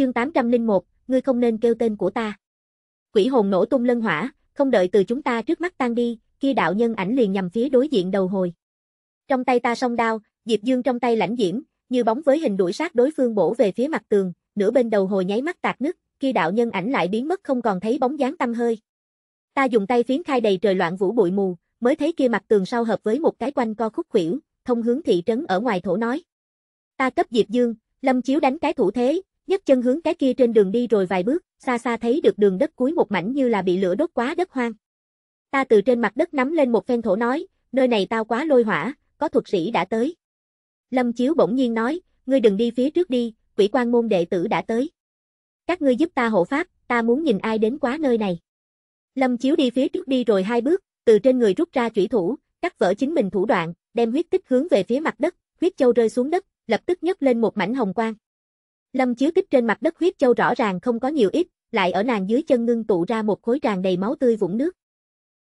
Chương 801, ngươi không nên kêu tên của ta. Quỷ hồn nổ tung lân hỏa, không đợi từ chúng ta trước mắt tan đi, kia đạo nhân ảnh liền nhằm phía đối diện đầu hồi. Trong tay ta song đao, Diệp Dương trong tay lãnh diễm, như bóng với hình đuổi sát đối phương bổ về phía mặt tường, nửa bên đầu hồi nháy mắt tạc nứt, kia đạo nhân ảnh lại biến mất không còn thấy bóng dáng tăm hơi. Ta dùng tay phiến khai đầy trời loạn vũ bụi mù, mới thấy kia mặt tường sau hợp với một cái quanh co khúc khuỷu, thông hướng thị trấn ở ngoài thổ nói. Ta cấp Diệp Dương, Lâm Chiếu đánh cái thủ thế, nhấc chân hướng cái kia trên đường đi rồi vài bước, xa xa thấy được đường đất cuối một mảnh như là bị lửa đốt quá đất hoang. Ta từ trên mặt đất nắm lên một phen thổ nói, nơi này tao quá lôi hỏa, có thuật sĩ đã tới. Lâm Chiếu bỗng nhiên nói, ngươi đừng đi phía trước đi, quỷ quan môn đệ tử đã tới. Các ngươi giúp ta hộ pháp, ta muốn nhìn ai đến quá nơi này. Lâm Chiếu đi phía trước đi rồi hai bước, từ trên người rút ra chủy thủ, cắt vỡ chính mình thủ đoạn, đem huyết tích hướng về phía mặt đất, huyết châu rơi xuống đất, lập tức nhấc lên một mảnh hồng quang. Lâm Chiếu Tích trên mặt đất huyết châu rõ ràng không có nhiều ít, lại ở nàng dưới chân ngưng tụ ra một khối tràn đầy máu tươi vũng nước.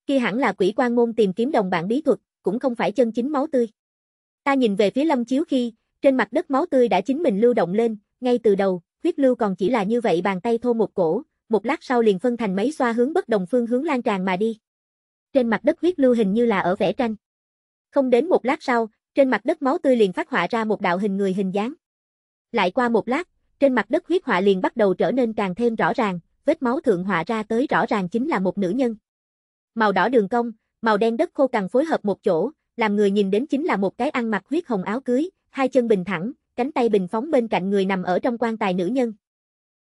Kia hẳn là quỷ quan môn tìm kiếm đồng bạn bí thuật, cũng không phải chân chính máu tươi. Ta nhìn về phía Lâm Chiếu khi, trên mặt đất máu tươi đã chính mình lưu động lên, ngay từ đầu, huyết lưu còn chỉ là như vậy bàn tay thô một cổ, một lát sau liền phân thành mấy xoa hướng bất đồng phương hướng lan tràn mà đi. Trên mặt đất huyết lưu hình như là ở vẽ tranh. Không đến một lát sau, trên mặt đất máu tươi liền phát họa ra một đạo hình người hình dáng. Lại qua một lát, trên mặt đất huyết họa liền bắt đầu trở nên càng thêm rõ ràng, vết máu thượng họa ra tới rõ ràng chính là một nữ nhân. Màu đỏ đường cong, màu đen đất khô cằn phối hợp một chỗ, làm người nhìn đến chính là một cái ăn mặc huyết hồng áo cưới, hai chân bình thẳng, cánh tay bình phóng bên cạnh người nằm ở trong quan tài nữ nhân.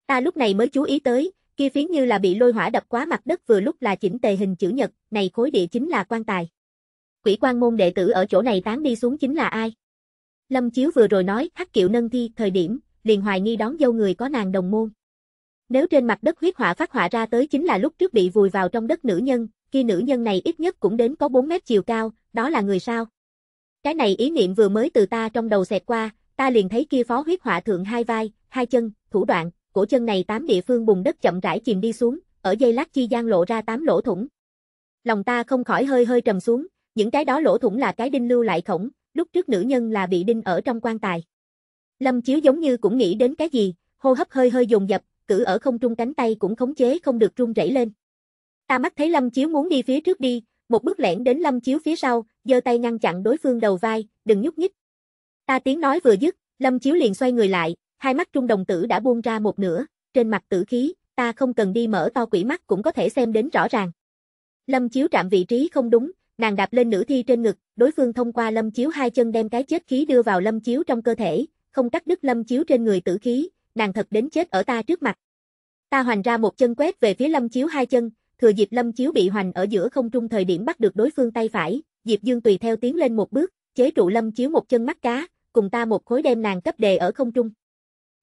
Ta lúc này mới chú ý tới, kia phiến như là bị lôi hỏa đập quá mặt đất vừa lúc là chỉnh tề hình chữ nhật, này khối địa chính là quan tài. Quỷ quan môn đệ tử ở chỗ này tán đi xuống chính là ai? Lâm Chiếu vừa rồi nói, Hắc Kiệu nâng thi thời điểm, liền hoài nghi đón dâu người có nàng đồng môn. Nếu trên mặt đất huyết hỏa phát hỏa ra tới chính là lúc trước bị vùi vào trong đất nữ nhân, kia nữ nhân này ít nhất cũng đến có 4 mét chiều cao, đó là người sao? Cái này ý niệm vừa mới từ ta trong đầu xẹt qua, ta liền thấy kia phó huyết hỏa thượng hai vai, hai chân, thủ đoạn, cổ chân này tám địa phương bùn đất chậm rãi chìm đi xuống, ở dây lát chi gian lộ ra tám lỗ thủng. Lòng ta không khỏi hơi hơi trầm xuống, những cái đó lỗ thủng là cái đinh lưu lại khổng, lúc trước nữ nhân là bị đinh ở trong quan tài. Lâm Chiếu giống như cũng nghĩ đến cái gì, hô hấp hơi hơi dồn dập, cử ở không trung cánh tay cũng khống chế không được run rẩy lên. Ta mắt thấy Lâm Chiếu muốn đi phía trước đi, một bước lẻn đến Lâm Chiếu phía sau, giơ tay ngăn chặn đối phương đầu vai, đừng nhúc nhích. Ta tiếng nói vừa dứt, Lâm Chiếu liền xoay người lại, hai mắt trung đồng tử đã buông ra một nửa, trên mặt tử khí, ta không cần đi mở to quỷ mắt cũng có thể xem đến rõ ràng. Lâm Chiếu trạm vị trí không đúng, nàng đạp lên nữ thi trên ngực, đối phương thông qua Lâm Chiếu hai chân đem cái chết khí đưa vào Lâm Chiếu trong cơ thể, không cắt đứt lâm chiếu trên người tử khí, nàng thật đến chết ở ta trước mặt. Ta hoành ra một chân quét về phía lâm chiếu hai chân, thừa dịp lâm chiếu bị hoành ở giữa không trung thời điểm bắt được đối phương tay phải, Diệp Dương tùy theo tiến lên một bước, chế trụ lâm chiếu một chân mắt cá, cùng ta một khối đem nàng cấp đề ở không trung.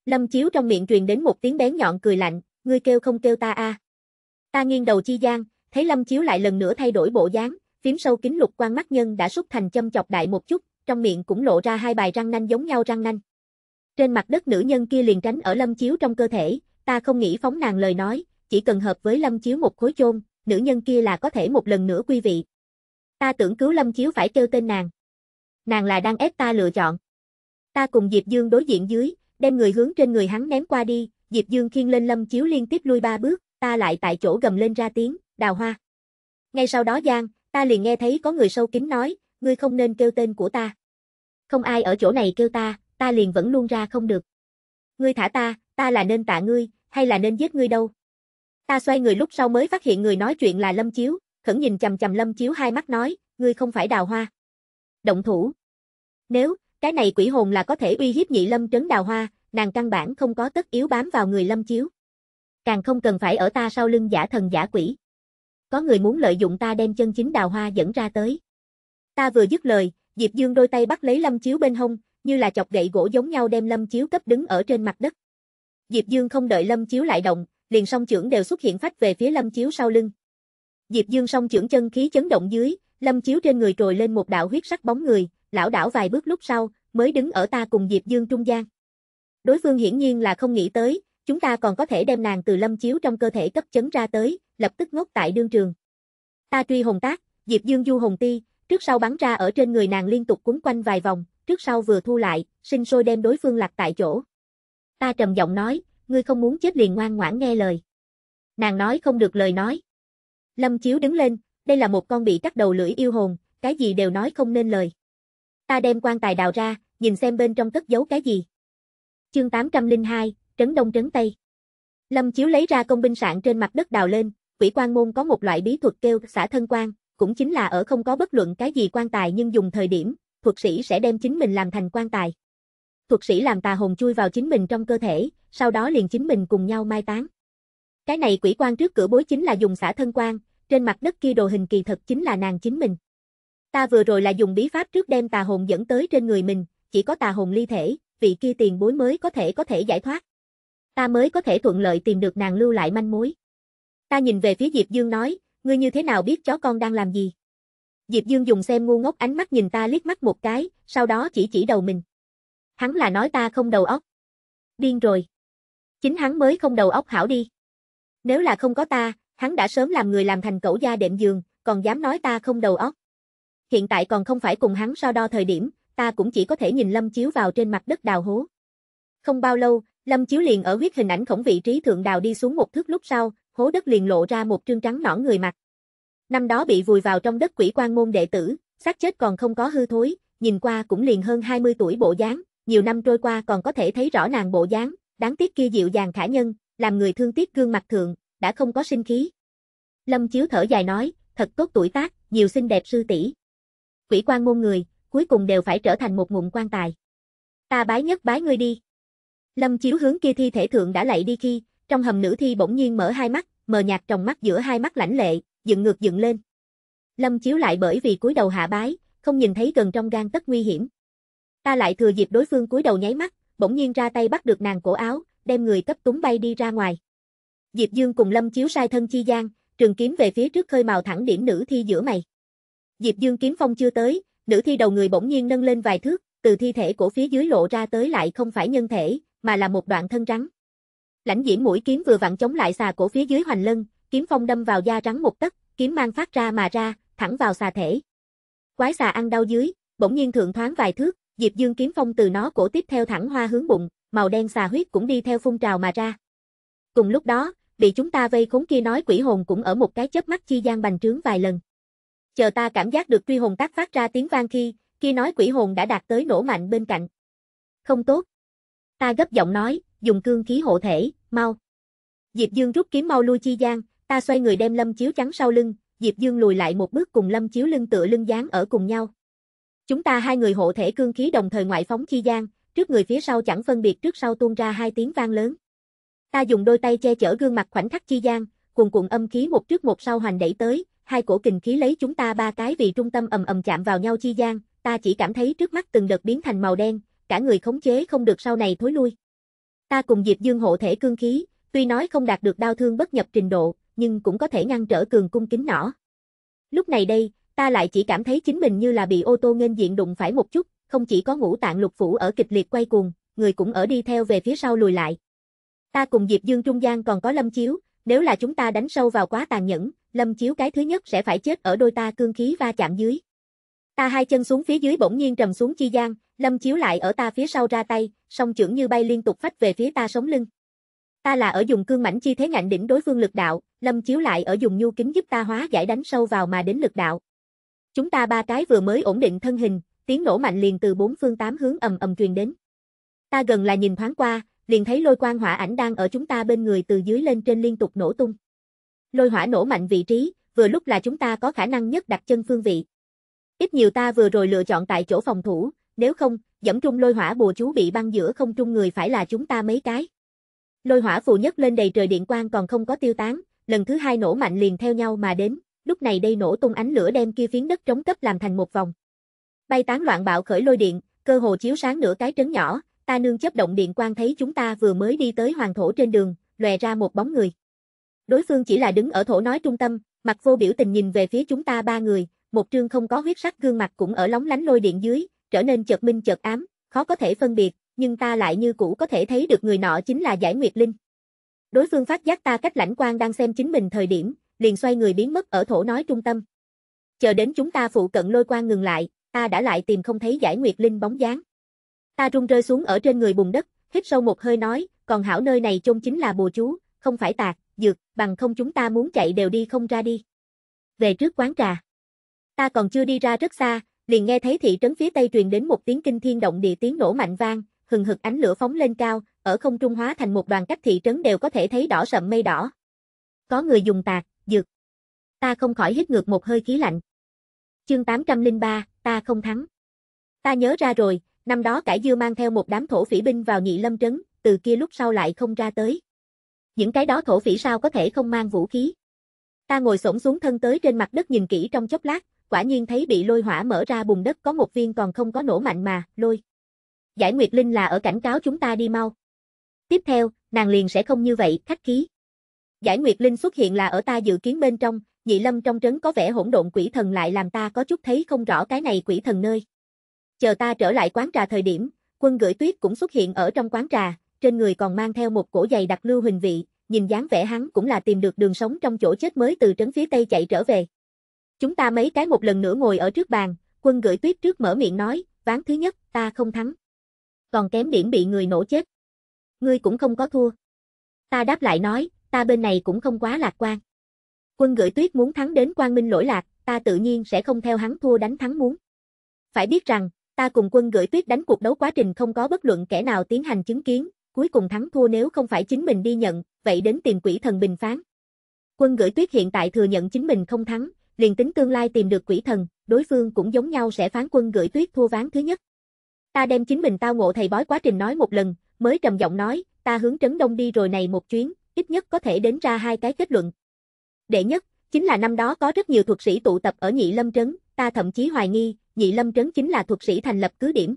Lâm chiếu trong miệng truyền đến một tiếng bén nhọn cười lạnh, ngươi kêu không kêu ta a? Ta nghiêng đầu chi gian, thấy lâm chiếu lại lần nữa thay đổi bộ dáng, phím sâu kính lục quan mắt nhân đã xúc thành châm chọc đại một chút, trong miệng cũng lộ ra hai bài răng nanh giống nhau răng nanh. Trên mặt đất nữ nhân kia liền tránh ở lâm chiếu trong cơ thể, ta không nghĩ phóng nàng lời nói, chỉ cần hợp với lâm chiếu một khối chôn, nữ nhân kia là có thể một lần nữa quý vị. Ta tưởng cứu lâm chiếu phải kêu tên nàng. Nàng là đang ép ta lựa chọn. Ta cùng Diệp Dương đối diện dưới, đem người hướng trên người hắn ném qua đi, Diệp Dương khiêng lên lâm chiếu liên tiếp lui ba bước, ta lại tại chỗ gầm lên ra tiếng, đào hoa. Ngay sau đó Giang, ta liền nghe thấy có người sâu kín nói, ngươi không nên kêu tên của ta. Không ai ở chỗ này kêu ta, ta liền vẫn luôn ra không được. Ngươi thả ta, ta là nên tạ ngươi, hay là nên giết ngươi đâu? Ta xoay người lúc sau mới phát hiện người nói chuyện là Lâm Chiếu, khẩn nhìn chầm chầm Lâm Chiếu hai mắt nói, ngươi không phải đào hoa. Động thủ. Nếu, cái này quỷ hồn là có thể uy hiếp nhị Lâm trấn đào hoa, nàng căn bản không có tất yếu bám vào người Lâm Chiếu. Càng không cần phải ở ta sau lưng giả thần giả quỷ. Có người muốn lợi dụng ta đem chân chính đào hoa dẫn ra tới. Ta vừa dứt lời, Diệp Dương đôi tay bắt lấy Lâm Chiếu bên hông, như là chọc gậy gỗ giống nhau đem Lâm Chiếu cấp đứng ở trên mặt đất. Diệp Dương không đợi Lâm Chiếu lại động, liền song trưởng đều xuất hiện phách về phía Lâm Chiếu sau lưng. Diệp Dương song trưởng chân khí chấn động dưới, Lâm Chiếu trên người trồi lên một đạo huyết sắc bóng người, lão đảo vài bước lúc sau, mới đứng ở ta cùng Diệp Dương trung gian. Đối phương hiển nhiên là không nghĩ tới, chúng ta còn có thể đem nàng từ Lâm Chiếu trong cơ thể cấp chấn ra tới, lập tức ngốc tại đương trường. Ta truy hồn tác, Diệp Dương du hồn ti, trước sau bắn ra ở trên người nàng liên tục cuốn quanh vài vòng, trước sau vừa thu lại, sinh sôi đem đối phương lạc tại chỗ. Ta trầm giọng nói, ngươi không muốn chết liền ngoan ngoãn nghe lời. Nàng nói không được lời nói. Lâm Chiếu đứng lên, đây là một con bị cắt đầu lưỡi yêu hồn, cái gì đều nói không nên lời. Ta đem quan tài đào ra, nhìn xem bên trong cất giấu cái gì. Chương 802, Trấn Đông Trấn Tây. Lâm Chiếu lấy ra công binh sạn trên mặt đất đào lên, quỷ quan môn có một loại bí thuật kêu xả thân quan, cũng chính là ở không có bất luận cái gì quan tài nhưng dùng thời điểm, thuật sĩ sẽ đem chính mình làm thành quan tài. Thuật sĩ làm tà hồn chui vào chính mình trong cơ thể, sau đó liền chính mình cùng nhau mai táng. Cái này quỷ quan trước cửa bối chính là dùng xả thân quan, trên mặt đất kia đồ hình kỳ thật chính là nàng chính mình. Ta vừa rồi là dùng bí pháp trước đem tà hồn dẫn tới trên người mình, chỉ có tà hồn ly thể, vị kia tiền bối mới có thể có thể giải thoát. Ta mới có thể thuận lợi tìm được nàng lưu lại manh mối. Ta nhìn về phía Diệp Dương nói, ngươi như thế nào biết chó con đang làm gì? Diệp Dương dùng xem ngu ngốc ánh mắt nhìn ta liếc mắt một cái, sau đó chỉ chỉ đầu mình. Hắn là nói ta không đầu óc. Điên rồi. Chính hắn mới không đầu óc hảo đi. Nếu là không có ta, hắn đã sớm làm người làm thành cẩu gia đệm giường, còn dám nói ta không đầu óc. Hiện tại còn không phải cùng hắn so đo thời điểm, ta cũng chỉ có thể nhìn Lâm Chiếu vào trên mặt đất đào hố. Không bao lâu, Lâm Chiếu liền ở huyết hình ảnh khổng vị trí thượng đào đi xuống một thước lúc sau, hố đất liền lộ ra một trương trắng nõn người mặt. Năm đó bị vùi vào trong đất quỷ quan môn đệ tử, xác chết còn không có hư thối, nhìn qua cũng liền hơn 20 tuổi bộ dáng, nhiều năm trôi qua còn có thể thấy rõ nàng bộ dáng, đáng tiếc kia dịu dàng khả nhân, làm người thương tiếc gương mặt thượng, đã không có sinh khí. Lâm Chiếu thở dài nói, thật tốt tuổi tác, nhiều xinh đẹp sư tỷ. Quỷ quan môn người, cuối cùng đều phải trở thành một ngụm quan tài. Ta bái nhất bái ngươi đi. Lâm Chiếu hướng kia thi thể thượng đã lạy đi khi, trong hầm nữ thi bỗng nhiên mở hai mắt, mờ nhạt trong mắt giữa hai mắt lãnh lệ, dựng ngược dựng lên. Lâm Chiếu lại bởi vì cúi đầu hạ bái, không nhìn thấy gần trong gan tất nguy hiểm. Ta lại thừa dịp đối phương cúi đầu nháy mắt, bỗng nhiên ra tay bắt được nàng cổ áo, đem người cấp túng bay đi ra ngoài. Diệp Dương cùng Lâm Chiếu sai thân chi gian, trường kiếm về phía trước khơi màu thẳng điểm nữ thi giữa mày. Diệp Dương kiếm phong chưa tới, nữ thi đầu người bỗng nhiên nâng lên vài thước, từ thi thể cổ phía dưới lộ ra tới lại không phải nhân thể, mà là một đoạn thân rắn. Lãnh Diễm mũi kiếm vừa vặn chống lại xà cổ phía dưới hoành lân, kiếm phong đâm vào da rắn một tấc, kiếm mang phát ra mà ra, thẳng vào xà thể. Quái xà ăn đau dưới, bỗng nhiên thượng thoáng vài thước, Diệp Dương kiếm phong từ nó cổ tiếp theo thẳng hoa hướng bụng, màu đen xà huyết cũng đi theo phun trào mà ra. Cùng lúc đó, bị chúng ta vây khốn kia nói quỷ hồn cũng ở một cái chớp mắt chi gian bành trướng vài lần. Chờ ta cảm giác được truy hồn tác phát ra tiếng vang khi, kia nói quỷ hồn đã đạt tới nổ mạnh bên cạnh. Không tốt. Ta gấp giọng nói, dùng cương khí hộ thể, mau. Diệp Dương rút kiếm mau lui chi gian, Ta xoay người đem Lâm Chiếu chắn sau lưng, Diệp Dương lùi lại một bước cùng Lâm Chiếu lưng tựa lưng dáng ở cùng nhau. Chúng ta hai người hộ thể cương khí đồng thời ngoại phóng chi gian, trước người phía sau chẳng phân biệt trước sau tuôn ra hai tiếng vang lớn. Ta dùng đôi tay che chở gương mặt khoảnh khắc chi gian, cuồn cuộn âm khí một trước một sau hoành đẩy tới, hai cổ kình khí lấy chúng ta ba cái vì trung tâm ầm ầm chạm vào nhau chi gian, ta chỉ cảm thấy trước mắt từng đợt biến thành màu đen, cả người khống chế không được sau này thối lui. Ta cùng Diệp Dương hộ thể cương khí, tuy nói không đạt được đau thương bất nhập trình độ, nhưng cũng có thể ngăn trở cường cung kính nỏ. Lúc này đây, ta lại chỉ cảm thấy chính mình như là bị ô tô nghênh diện đụng phải một chút, không chỉ có ngũ tạng lục phủ ở kịch liệt quay cuồng, người cũng ở đi theo về phía sau lùi lại. Ta cùng Diệp Dương trung Giang còn có Lâm Chiếu, nếu là chúng ta đánh sâu vào quá tàn nhẫn, Lâm Chiếu cái thứ nhất sẽ phải chết ở đôi ta cương khí va chạm dưới. Ta hai chân xuống phía dưới bỗng nhiên trầm xuống chi gian, Lâm Chiếu lại ở ta phía sau ra tay, song trưởng như bay liên tục phách về phía ta sống lưng. Ta là ở dùng cương mảnh chi thế ngạnh đỉnh đối phương lực đạo, Lâm Chiếu lại ở dùng nhu kính giúp ta hóa giải đánh sâu vào mà đến lực đạo. Chúng ta ba cái vừa mới ổn định thân hình, tiếng nổ mạnh liền từ bốn phương tám hướng ầm ầm truyền đến. Ta gần là nhìn thoáng qua, liền thấy lôi quang hỏa ảnh đang ở chúng ta bên người từ dưới lên trên liên tục nổ tung. Lôi hỏa nổ mạnh vị trí, vừa lúc là chúng ta có khả năng nhất đặt chân phương vị. Ít nhiều ta vừa rồi lựa chọn tại chỗ phòng thủ, nếu không, dẫm trung lôi hỏa bùa chú bị băng giữa không trung người phải là chúng ta mấy cái. Lôi hỏa phù nhất lên đầy trời điện quang còn không có tiêu tán, lần thứ hai nổ mạnh liền theo nhau mà đến, lúc này đây nổ tung ánh lửa đem kia phiến đất trống cấp làm thành một vòng. Bay tán loạn bạo khởi lôi điện, cơ hồ chiếu sáng nửa cái trấn nhỏ, ta nương chấp động điện quang thấy chúng ta vừa mới đi tới hoàng thổ trên đường, lòe ra một bóng người. Đối phương chỉ là đứng ở thổ nói trung tâm, mặt vô biểu tình nhìn về phía chúng ta ba người, một trương không có huyết sắc gương mặt cũng ở lóng lánh lôi điện dưới, trở nên chợt minh chợt ám, khó có thể phân biệt, nhưng ta lại như cũ có thể thấy được người nọ chính là Giải Nguyệt Linh. Đối phương phát giác ta cách lãnh quan đang xem chính mình thời điểm, liền xoay người biến mất ở thổ nói trung tâm. Chờ đến chúng ta phụ cận lôi quan ngừng lại, ta đã lại tìm không thấy Giải Nguyệt Linh bóng dáng. Ta rung rơi xuống ở trên người bùn đất, hít sâu một hơi nói, còn hảo nơi này chung chính là bùa chú, không phải tạc, dược, bằng không chúng ta muốn chạy đều đi không ra đi. Về trước quán trà. Ta còn chưa đi ra rất xa, liền nghe thấy thị trấn phía tây truyền đến một tiếng kinh thiên động địa tiếng nổ mạnh vang, hừng hực ánh lửa phóng lên cao, ở không trung hóa thành một đoàn cách thị trấn đều có thể thấy đỏ sậm mây đỏ. Có người dùng tạc, dược. Ta không khỏi hít ngược một hơi khí lạnh. Chương 803, ta không thắng. Ta nhớ ra rồi, năm đó cải dưa mang theo một đám thổ phỉ binh vào nhị lâm trấn, từ kia lúc sau lại không ra tới. Những cái đó thổ phỉ sao có thể không mang vũ khí. Ta ngồi xổm xuống thân tới trên mặt đất nhìn kỹ trong chốc lát, quả nhiên thấy bị lôi hỏa mở ra bùng đất có một viên còn không có nổ mạnh mà, lôi giải Nguyệt Linh là ở cảnh cáo chúng ta đi mau. Tiếp theo, nàng liền sẽ không như vậy, khách khí. Giải Nguyệt Linh xuất hiện là ở ta dự kiến bên trong, nhị lâm trong trấn có vẻ hỗn độn quỷ thần lại làm ta có chút thấy không rõ cái này quỷ thần nơi. Chờ ta trở lại quán trà thời điểm, quân gửi tuyết cũng xuất hiện ở trong quán trà, trên người còn mang theo một cổ giày đặc lưu huỳnh vị, nhìn dáng vẻ hắn cũng là tìm được đường sống trong chỗ chết mới từ trấn phía tây chạy trở về. Chúng ta mấy cái một lần nữa ngồi ở trước bàn, quân gửi tuyết trước mở miệng nói, ván thứ nhất, ta không thắng còn kém điểm bị người nổ chết. Ngươi cũng không có thua. Ta đáp lại nói, ta bên này cũng không quá lạc quan. Quân gửi tuyết muốn thắng đến quang minh lỗi lạc, ta tự nhiên sẽ không theo hắn thua đánh thắng muốn. Phải biết rằng, ta cùng quân gửi tuyết đánh cuộc đấu quá trình không có bất luận kẻ nào tiến hành chứng kiến, cuối cùng thắng thua nếu không phải chính mình đi nhận, vậy đến tìm quỷ thần bình phán. Quân gửi tuyết hiện tại thừa nhận chính mình không thắng, liền tính tương lai tìm được quỷ thần, đối phương cũng giống nhau sẽ phán quân gửi tuyết thua ván thứ nhất. Ta đem chính mình tao ngộ thầy bói quá trình nói một lần, mới trầm giọng nói, ta hướng trấn đông đi rồi này một chuyến, ít nhất có thể đến ra hai cái kết luận. Đệ nhất, chính là năm đó có rất nhiều thuật sĩ tụ tập ở Nhị Lâm Trấn, ta thậm chí hoài nghi, Nhị Lâm Trấn chính là thuật sĩ thành lập cứ điểm.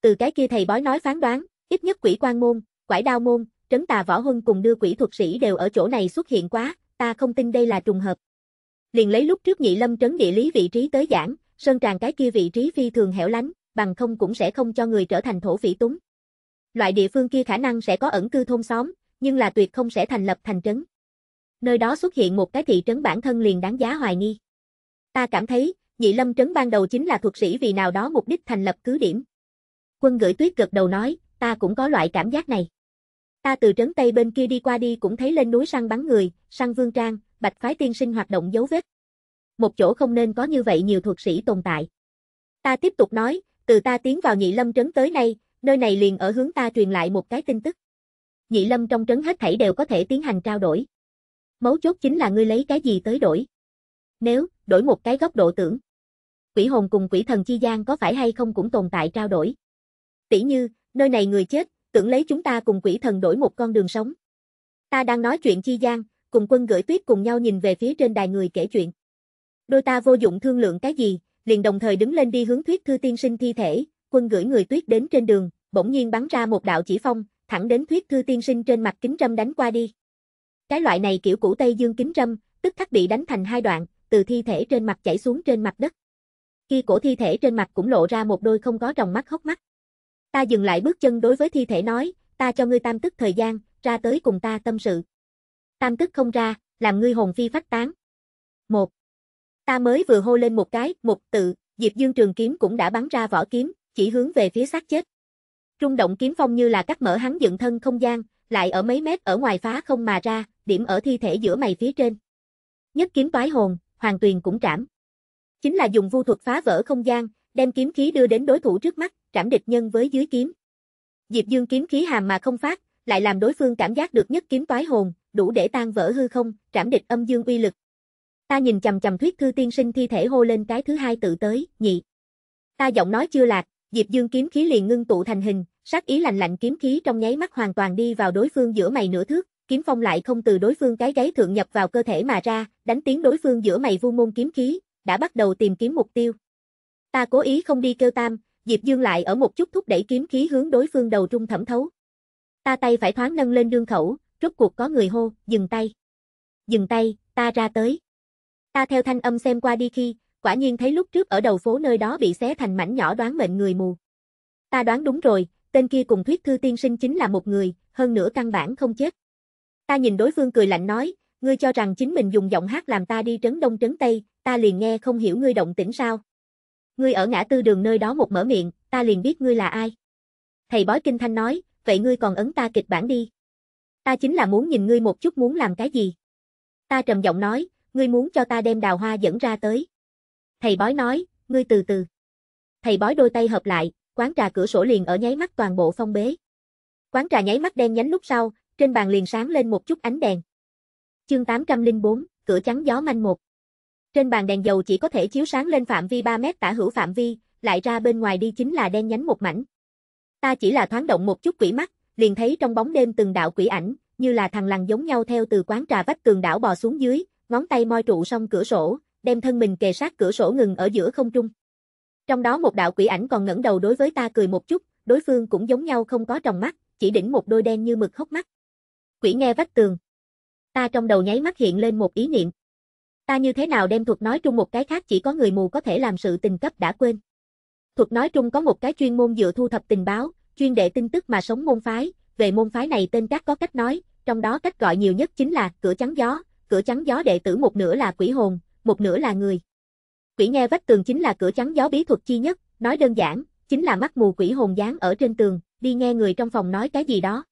Từ cái kia thầy bói nói phán đoán, ít nhất quỷ quan môn, quải đao môn, trấn tà võ huân cùng đưa quỷ thuật sĩ đều ở chỗ này xuất hiện quá, ta không tin đây là trùng hợp. Liền lấy lúc trước Nhị Lâm Trấn địa lý vị trí tới giảng, sơn tràng cái kia vị trí phi thường hẻo lánh, bằng không cũng sẽ không cho người trở thành thổ phỉ túng. Loại địa phương kia khả năng sẽ có ẩn cư thôn xóm, nhưng là tuyệt không sẽ thành lập thành trấn. Nơi đó xuất hiện một cái thị trấn bản thân liền đáng giá hoài nghi. Ta cảm thấy, Nhị Lâm trấn ban đầu chính là thuật sĩ vì nào đó mục đích thành lập cứ điểm. Quân gửi tuyết gật đầu nói, ta cũng có loại cảm giác này. Ta từ trấn Tây bên kia đi qua đi cũng thấy lên núi săn bắn người, săn vương trang, bạch phái tiên sinh hoạt động dấu vết. Một chỗ không nên có như vậy nhiều thuật sĩ tồn tại. Ta tiếp tục nói, từ ta tiến vào Nhị Lâm trấn tới nay, nơi này liền ở hướng ta truyền lại một cái tin tức. Nhị Lâm trong trấn hết thảy đều có thể tiến hành trao đổi. Mấu chốt chính là ngươi lấy cái gì tới đổi. Nếu, đổi một cái góc độ tưởng. Quỷ hồn cùng quỷ thần chi gian có phải hay không cũng tồn tại trao đổi. Tỷ như, nơi này người chết, tưởng lấy chúng ta cùng quỷ thần đổi một con đường sống. Ta đang nói chuyện chi gian, cùng quân gửi tuyết cùng nhau nhìn về phía trên đài người kể chuyện. Đôi ta vô dụng thương lượng cái gì, liền đồng thời đứng lên đi hướng thuyết thư tiên sinh thi thể, quân gửi người tuyết đến trên đường, bỗng nhiên bắn ra một đạo chỉ phong, thẳng đến thuyết thư tiên sinh trên mặt kính râm đánh qua đi. Cái loại này kiểu cũ Tây Dương kính râm, tức khắc bị đánh thành hai đoạn, từ thi thể trên mặt chảy xuống trên mặt đất. Khi cổ thi thể trên mặt cũng lộ ra một đôi không có tròng mắt hốc mắt. Ta dừng lại bước chân đối với thi thể nói, ta cho ngươi tam tức thời gian, ra tới cùng ta tâm sự. Tam tức không ra, làm ngươi hồn phi phách tán. Một. Ta mới vừa hô lên một cái, một tự, Diệp Dương trường kiếm cũng đã bắn ra vỏ kiếm, chỉ hướng về phía xác chết. Trung động kiếm phong như là cắt mở hắn dựng thân không gian, lại ở mấy mét ở ngoài phá không mà ra, điểm ở thi thể giữa mày phía trên. Nhất kiếm toái hồn, Hoàng Tuyền cũng trảm. Chính là dùng vu thuật phá vỡ không gian, đem kiếm khí đưa đến đối thủ trước mắt, trảm địch nhân với dưới kiếm. Diệp Dương kiếm khí hàm mà không phát, lại làm đối phương cảm giác được nhất kiếm toái hồn, đủ để tan vỡ hư không, trảm địch âm dương uy lực, Ta nhìn chầm chầm thuyết thư tiên sinh thi thể hô lên cái thứ hai tự tới, nhị. Ta giọng nói chưa lạc, Diệp Dương kiếm khí liền ngưng tụ thành hình, sát ý lạnh lạnh kiếm khí trong nháy mắt hoàn toàn đi vào đối phương giữa mày nửa thước, kiếm phong lại không từ đối phương cái gáy thượng nhập vào cơ thể mà ra, đánh tiếng đối phương giữa mày vu môn kiếm khí, đã bắt đầu tìm kiếm mục tiêu. Ta cố ý không đi kêu tam, Diệp Dương lại ở một chút thúc đẩy kiếm khí hướng đối phương đầu trung thẩm thấu. Ta tay phải thoáng nâng lên đương khẩu, rốt cuộc có người hô, dừng tay. Dừng tay, ta ra tới. Ta theo thanh âm xem qua đi khi, quả nhiên thấy lúc trước ở đầu phố nơi đó bị xé thành mảnh nhỏ đoán mệnh người mù. Ta đoán đúng rồi, tên kia cùng thuyết thư tiên sinh chính là một người, hơn nữa căn bản không chết. Ta nhìn đối phương cười lạnh nói, ngươi cho rằng chính mình dùng giọng hát làm ta đi trấn đông trấn tây, ta liền nghe không hiểu ngươi động tĩnh sao. Ngươi ở ngã tư đường nơi đó một mở miệng, ta liền biết ngươi là ai. Thầy bói kinh thanh nói, vậy ngươi còn ấn ta kịch bản đi. Ta chính là muốn nhìn ngươi một chút muốn làm cái gì. Ta trầm giọng nói, ngươi muốn cho ta đem đào hoa dẫn ra tới. Thầy bói nói, ngươi từ từ. Thầy bói đôi tay hợp lại, quán trà cửa sổ liền ở nháy mắt toàn bộ phong bế. Quán trà nháy mắt đen nhánh lúc sau, trên bàn liền sáng lên một chút ánh đèn. Chương 804, cửa trắng gió manh một. Trên bàn đèn dầu chỉ có thể chiếu sáng lên phạm vi 3 mét tả hữu phạm vi, lại ra bên ngoài đi chính là đen nhánh một mảnh. Ta chỉ là thoáng động một chút quỷ mắt, liền thấy trong bóng đêm từng đạo quỷ ảnh, như là thằng lằn giống nhau theo từ quán trà vách tường đảo bò xuống dưới, ngón tay moi trụ song cửa sổ, đem thân mình kề sát cửa sổ ngừng ở giữa không trung. Trong đó một đạo quỷ ảnh còn ngẩng đầu đối với ta cười một chút, đối phương cũng giống nhau không có tròng mắt, chỉ đỉnh một đôi đen như mực hốc mắt. Quỷ nghe vách tường. Ta trong đầu nháy mắt hiện lên một ý niệm. Ta như thế nào đem thuật nói trung một cái khác chỉ có người mù có thể làm sự tình cấp đã quên. Thuật nói trung có một cái chuyên môn dựa thu thập tình báo, chuyên đệ tin tức mà sống môn phái, về môn phái này tên các có cách nói, trong đó cách gọi nhiều nhất chính là cửa trắng gió, cửa chắn gió đệ tử một nửa là quỷ hồn, một nửa là người. Quỷ nghe vách tường chính là cửa chắn gió bí thuật chi nhất, nói đơn giản, chính là mắt mù quỷ hồn dán ở trên tường, đi nghe người trong phòng nói cái gì đó.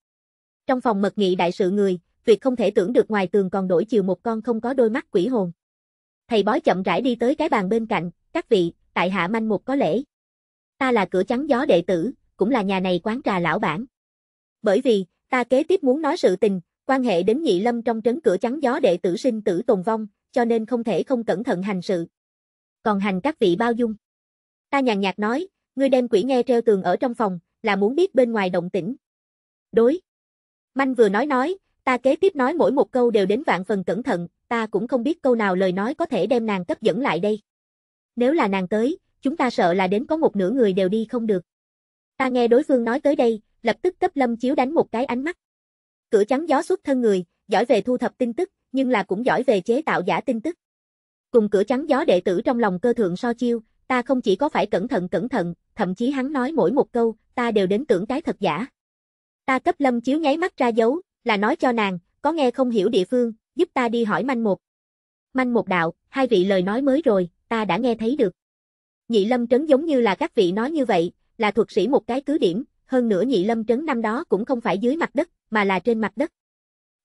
Trong phòng mật nghị đại sự người, việc không thể tưởng được ngoài tường còn đổi chiều một con không có đôi mắt quỷ hồn. Thầy bói chậm rãi đi tới cái bàn bên cạnh, các vị, tại hạ manh một có lễ. Ta là cửa chắn gió đệ tử, cũng là nhà này quán trà lão bản. Bởi vì, ta kế tiếp muốn nói sự tình, Quan hệ đến nhị lâm trong trấn cửa chắn gió đệ tử sinh tử tồn vong, cho nên không thể không cẩn thận hành sự. Còn hành các vị bao dung. Ta nhàn nhạt nói, ngươi đem quỷ nghe treo tường ở trong phòng, là muốn biết bên ngoài động tĩnh. Đối. Manh vừa nói nói, ta kế tiếp nói mỗi một câu đều đến vạn phần cẩn thận, ta cũng không biết câu nào lời nói có thể đem nàng cấp dẫn lại đây. Nếu là nàng tới, chúng ta sợ là đến có một nửa người đều đi không được. Ta nghe đối phương nói tới đây, lập tức cấp lâm chiếu đánh một cái ánh mắt cửa chắn gió xuất thân người, giỏi về thu thập tin tức, nhưng là cũng giỏi về chế tạo giả tin tức. Cùng cửa trắng gió đệ tử trong lòng cơ thượng so chiêu, ta không chỉ có phải cẩn thận cẩn thận, thậm chí hắn nói mỗi một câu, ta đều đến tưởng cái thật giả. Ta cấp lâm chiếu nháy mắt ra dấu, là nói cho nàng, có nghe không hiểu địa phương, giúp ta đi hỏi manh một. Manh một đạo, hai vị lời nói mới rồi, ta đã nghe thấy được. Nhị lâm trấn giống như là các vị nói như vậy, là thuật sĩ một cái cứ điểm, hơn nữa nhị lâm trấn năm đó cũng không phải dưới mặt đất, mà là trên mặt đất.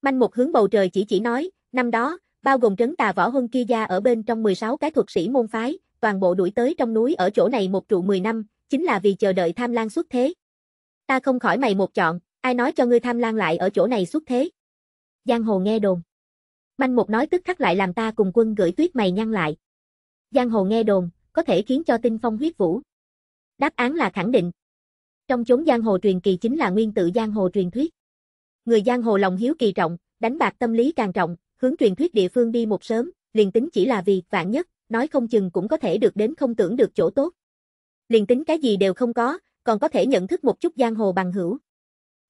Manh một hướng bầu trời chỉ chỉ nói, năm đó, bao gồm trấn tà võ huân kia gia ở bên trong 16 cái thuật sĩ môn phái, toàn bộ đuổi tới trong núi ở chỗ này một trụ 10 năm, chính là vì chờ đợi tham lang xuất thế. Ta không khỏi mày một chọn, ai nói cho ngươi tham lang lại ở chỗ này xuất thế. Giang hồ nghe đồn. Manh một nói tức khắc lại làm ta cùng quân gửi tuyết mày nhăn lại. Giang hồ nghe đồn, có thể khiến cho tinh phong huyết vũ. Đáp án là khẳng định, trong chốn giang hồ truyền kỳ chính là nguyên tự giang hồ truyền thuyết. Người giang hồ lòng hiếu kỳ trọng, đánh bạc tâm lý càng trọng, hướng truyền thuyết địa phương đi một sớm, liền tính chỉ là vì vạn nhất, nói không chừng cũng có thể được đến không tưởng được chỗ tốt. Liền tính cái gì đều không có, còn có thể nhận thức một chút giang hồ bằng hữu.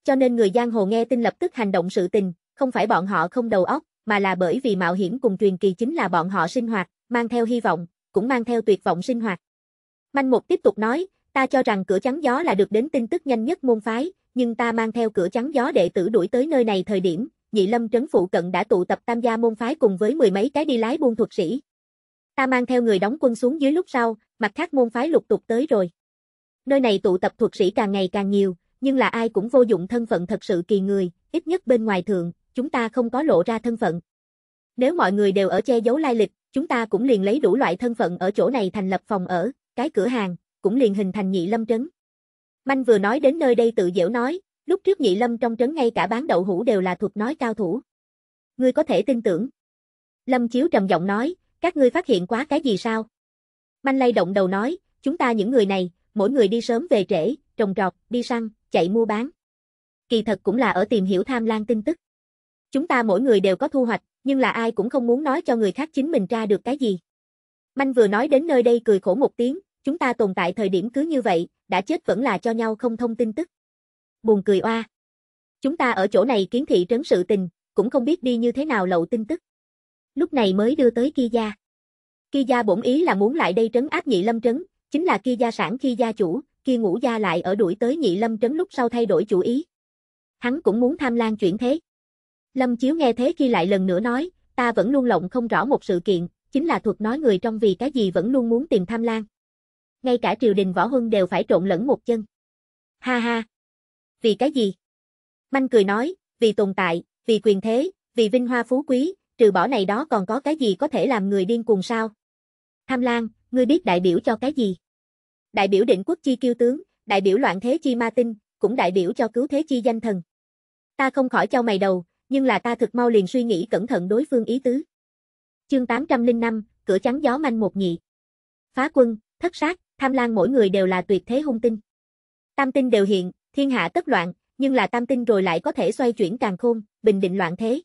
Cho nên người giang hồ nghe tin lập tức hành động sự tình, không phải bọn họ không đầu óc, mà là bởi vì mạo hiểm cùng truyền kỳ chính là bọn họ sinh hoạt, mang theo hy vọng, cũng mang theo tuyệt vọng sinh hoạt. Manh Mục tiếp tục nói, Ta cho rằng cửa chắn gió là được đến tin tức nhanh nhất môn phái, nhưng ta mang theo cửa chắn gió đệ tử đuổi tới nơi này thời điểm, nhị lâm trấn phụ cận đã tụ tập tam gia môn phái cùng với mười mấy cái đi lái buôn thuật sĩ. Ta mang theo người đóng quân xuống dưới lúc sau, mặt khác môn phái lục tục tới rồi. Nơi này tụ tập thuật sĩ càng ngày càng nhiều, nhưng là ai cũng vô dụng thân phận thật sự kỳ người, ít nhất bên ngoài thượng, chúng ta không có lộ ra thân phận. Nếu mọi người đều ở che giấu lai lịch, chúng ta cũng liền lấy đủ loại thân phận ở chỗ này thành lập phòng ở, cái cửa hàng, cũng liền hình thành nhị lâm trấn. Manh vừa nói đến nơi đây tự dễu nói, lúc trước nhị lâm trong trấn ngay cả bán đậu hũ đều là thuộc nói cao thủ. Ngươi có thể tin tưởng. Lâm Chiếu trầm giọng nói, các ngươi phát hiện quá cái gì sao? Manh lay động đầu nói, chúng ta những người này, mỗi người đi sớm về trễ, trồng trọt, đi săn, chạy mua bán. Kỳ thật cũng là ở tìm hiểu tham lan tin tức. Chúng ta mỗi người đều có thu hoạch, nhưng là ai cũng không muốn nói cho người khác chính mình ra được cái gì. Manh vừa nói đến nơi đây cười khổ một tiếng, chúng ta tồn tại thời điểm cứ như vậy, đã chết vẫn là cho nhau không thông tin tức. Buồn cười oa. Chúng ta ở chỗ này kiến thị trấn sự tình, cũng không biết đi như thế nào lậu tin tức. Lúc này mới đưa tới kia gia. Kia gia bổn ý là muốn lại đây trấn áp nhị lâm trấn, chính là kia gia sản khi gia chủ, kia ngũ gia lại ở đuổi tới nhị lâm trấn lúc sau thay đổi chủ ý. Hắn cũng muốn tham lan chuyển thế. Lâm Chiếu nghe thế khi lại lần nữa nói, ta vẫn luôn lộng không rõ một sự kiện, chính là thuật nói người trong vì cái gì vẫn luôn muốn tìm tham lan ngay cả triều đình võ hưng đều phải trộn lẫn một chân. Ha ha! Vì cái gì? Manh cười nói, vì tồn tại, vì quyền thế, vì vinh hoa phú quý, trừ bỏ này đó còn có cái gì có thể làm người điên cuồng sao? Tham Lan, ngươi biết đại biểu cho cái gì? Đại biểu định quốc chi kiêu tướng, đại biểu loạn thế chi ma tinh, cũng đại biểu cho cứu thế chi danh thần. Ta không khỏi cho mày đầu, nhưng là ta thực mau liền suy nghĩ cẩn thận đối phương ý tứ. Chương 805, cửa trắng gió manh một nhị. Phá quân, thất sát tham lang mỗi người đều là tuyệt thế hung tinh. Tam tinh đều hiện, thiên hạ tất loạn, nhưng là tam tinh rồi lại có thể xoay chuyển càng khôn, bình định loạn thế.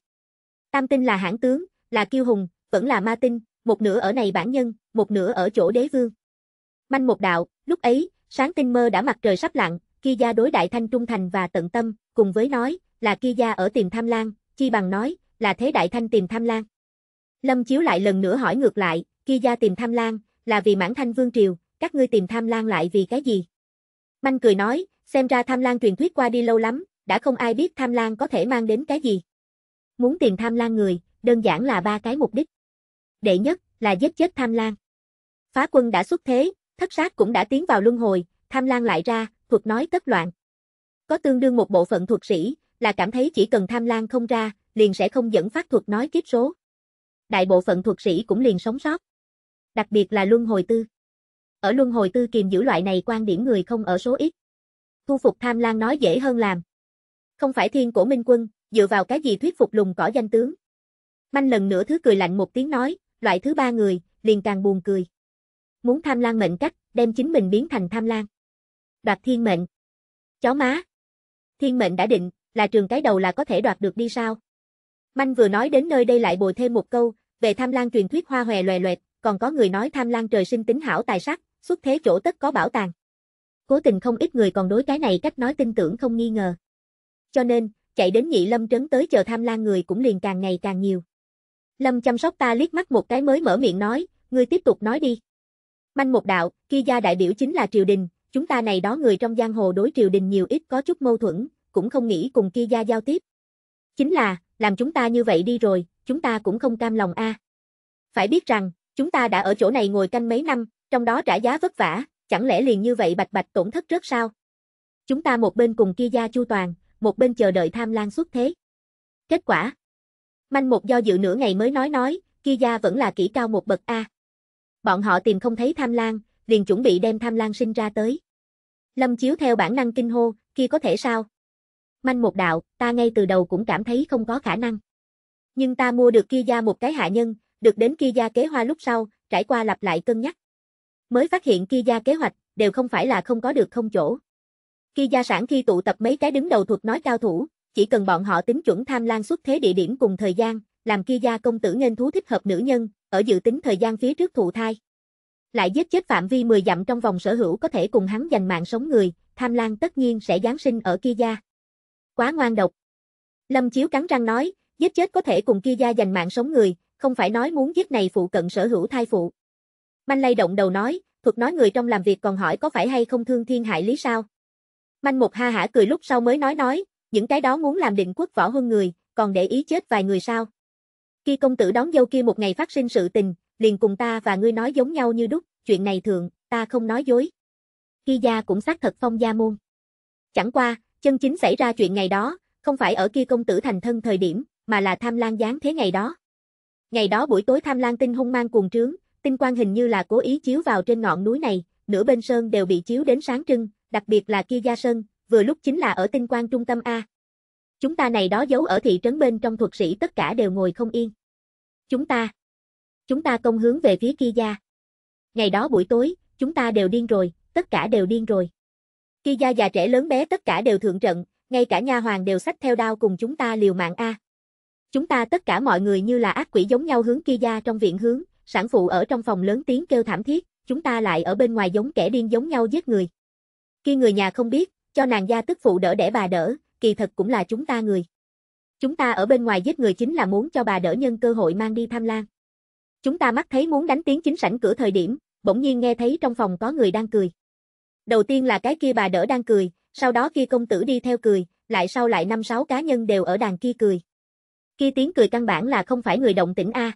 Tam tinh là hãn tướng, là kiêu hùng, vẫn là ma tinh, một nửa ở này bản nhân, một nửa ở chỗ đế vương. Manh một đạo, lúc ấy, sáng tinh mơ đã mặt trời sắp lặn, kia gia đối đại thanh trung thành và tận tâm, cùng với nói, là kia gia ở tìm tham lang, chi bằng nói, là thế đại thanh tìm tham lang. Lâm Chiếu lại lần nữa hỏi ngược lại, kia gia tìm tham lang, là vì mãn thanh vương triều, các ngươi tìm tham lang lại vì cái gì? Manh cười nói, xem ra tham lang truyền thuyết qua đi lâu lắm, đã không ai biết tham lang có thể mang đến cái gì. Muốn tìm tham lang người, đơn giản là ba cái mục đích. Đệ nhất, là giết chết tham lang. Phá quân đã xuất thế, thất sát cũng đã tiến vào luân hồi, tham lang lại ra, thuật nói tất loạn. Có tương đương một bộ phận thuật sĩ, là cảm thấy chỉ cần tham lang không ra, liền sẽ không dẫn phát thuật nói kiếp số. Đại bộ phận thuật sĩ cũng liền sống sót. Đặc biệt là luân hồi tư. Ở luân hồi tư kiềm giữ loại này quan điểm người không ở số ít. Thu phục tham lang nói dễ hơn làm. Không phải thiên cổ minh quân, dựa vào cái gì thuyết phục lùng cỏ danh tướng. Manh lần nữa thứ cười lạnh một tiếng nói, loại thứ ba người, liền càng buồn cười. Muốn tham lang mệnh cách, đem chính mình biến thành tham lang. Đoạt thiên mệnh. Chó má. Thiên mệnh đã định, là trường cái đầu là có thể đoạt được đi sao? Manh vừa nói đến nơi đây lại bồi thêm một câu, về tham lang truyền thuyết hoa hòe loè loẹt, còn có người nói tham lang trời sinh tính hảo tài sắc, xuất thế chỗ tất có bảo tàng. Cố tình không ít người còn đối cái này cách nói tin tưởng không nghi ngờ. Cho nên, chạy đến nhị lâm trấn tới chờ tham lan người cũng liền càng ngày càng nhiều. Lâm chăm sóc ta liếc mắt một cái mới mở miệng nói, ngươi tiếp tục nói đi. Manh một đạo, kia gia đại biểu chính là triều đình, chúng ta này đó người trong giang hồ đối triều đình nhiều ít có chút mâu thuẫn, cũng không nghĩ cùng kia gia giao tiếp. Chính là, làm chúng ta như vậy đi rồi, chúng ta cũng không cam lòng a. À. Phải biết rằng, chúng ta đã ở chỗ này ngồi canh mấy năm, trong đó trả giá vất vả, chẳng lẽ liền như vậy bạch bạch tổn thất rất sao? Chúng ta một bên cùng kia gia chu toàn, một bên chờ đợi tham lan xuất thế. Kết quả Manh một do dự nửa ngày mới nói nói, kia gia vẫn là kỹ cao một bậc A. Bọn họ tìm không thấy tham lan, liền chuẩn bị đem tham lan sinh ra tới. Lâm chiếu theo bản năng kinh hô, kia có thể sao? Manh một đạo, ta ngay từ đầu cũng cảm thấy không có khả năng. Nhưng ta mua được kia gia một cái hạ nhân, được đến kia gia kế hoa lúc sau, trải qua lặp lại cân nhắc mới phát hiện kia gia kế hoạch, đều không phải là không có được không chỗ. Kia gia sản khi tụ tập mấy cái đứng đầu thuộc nói cao thủ, chỉ cần bọn họ tính chuẩn tham lan xuất thế địa điểm cùng thời gian, làm kia gia công tử nên thú thích hợp nữ nhân, ở dự tính thời gian phía trước thụ thai. Lại giết chết phạm vi 10 dặm trong vòng sở hữu có thể cùng hắn giành mạng sống người, tham lan tất nhiên sẽ giáng sinh ở kia gia. Quá ngoan độc. Lâm Chiếu cắn răng nói, giết chết có thể cùng kia gia giành mạng sống người, không phải nói muốn giết này phụ cận sở hữu thai phụ. Manh lay động đầu nói, thuật nói người trong làm việc còn hỏi có phải hay không thương thiên hại lý sao. Manh một ha hả cười lúc sau mới nói nói, những cái đó muốn làm định quốc võ hơn người, còn để ý chết vài người sao. Khi công tử đón dâu kia một ngày phát sinh sự tình, liền cùng ta và ngươi nói giống nhau như đúc, chuyện này thường, ta không nói dối. Khi gia cũng xác thật phong gia môn. Chẳng qua, chân chính xảy ra chuyện ngày đó, không phải ở kia công tử thành thân thời điểm, mà là tham lan gián thế ngày đó. Ngày đó buổi tối tham lan tinh hung mang cuồng trướng, Tinh quang hình như là cố ý chiếu vào trên ngọn núi này, nửa bên sơn đều bị chiếu đến sáng trưng, đặc biệt là kia gia sơn, vừa lúc chính là ở tinh quang trung tâm A. Chúng ta này đó giấu ở thị trấn bên trong thuật sĩ tất cả đều ngồi không yên. Chúng ta, chúng ta công hướng về phía kia gia. Ngày đó buổi tối, chúng ta đều điên rồi, tất cả đều điên rồi. Kia gia già trẻ lớn bé tất cả đều thượng trận, ngay cả nha hoàng đều sách theo đao cùng chúng ta liều mạng A. Chúng ta tất cả mọi người như là ác quỷ giống nhau hướng kia gia trong viện hướng, sản phụ ở trong phòng lớn tiếng kêu thảm thiết, chúng ta lại ở bên ngoài giống kẻ điên giống nhau giết người. Khi người nhà không biết, cho nàng gia tức phụ đỡ để bà đỡ, kỳ thật cũng là chúng ta người. Chúng ta ở bên ngoài giết người chính là muốn cho bà đỡ nhân cơ hội mang đi tham lam. Chúng ta mắt thấy muốn đánh tiếng chính sảnh cửa thời điểm, bỗng nhiên nghe thấy trong phòng có người đang cười. Đầu tiên là cái kia bà đỡ đang cười, sau đó kia công tử đi theo cười, lại sau lại năm sáu cá nhân đều ở đàn kia cười. Kia tiếng cười căn bản là không phải người động tĩnh a. À.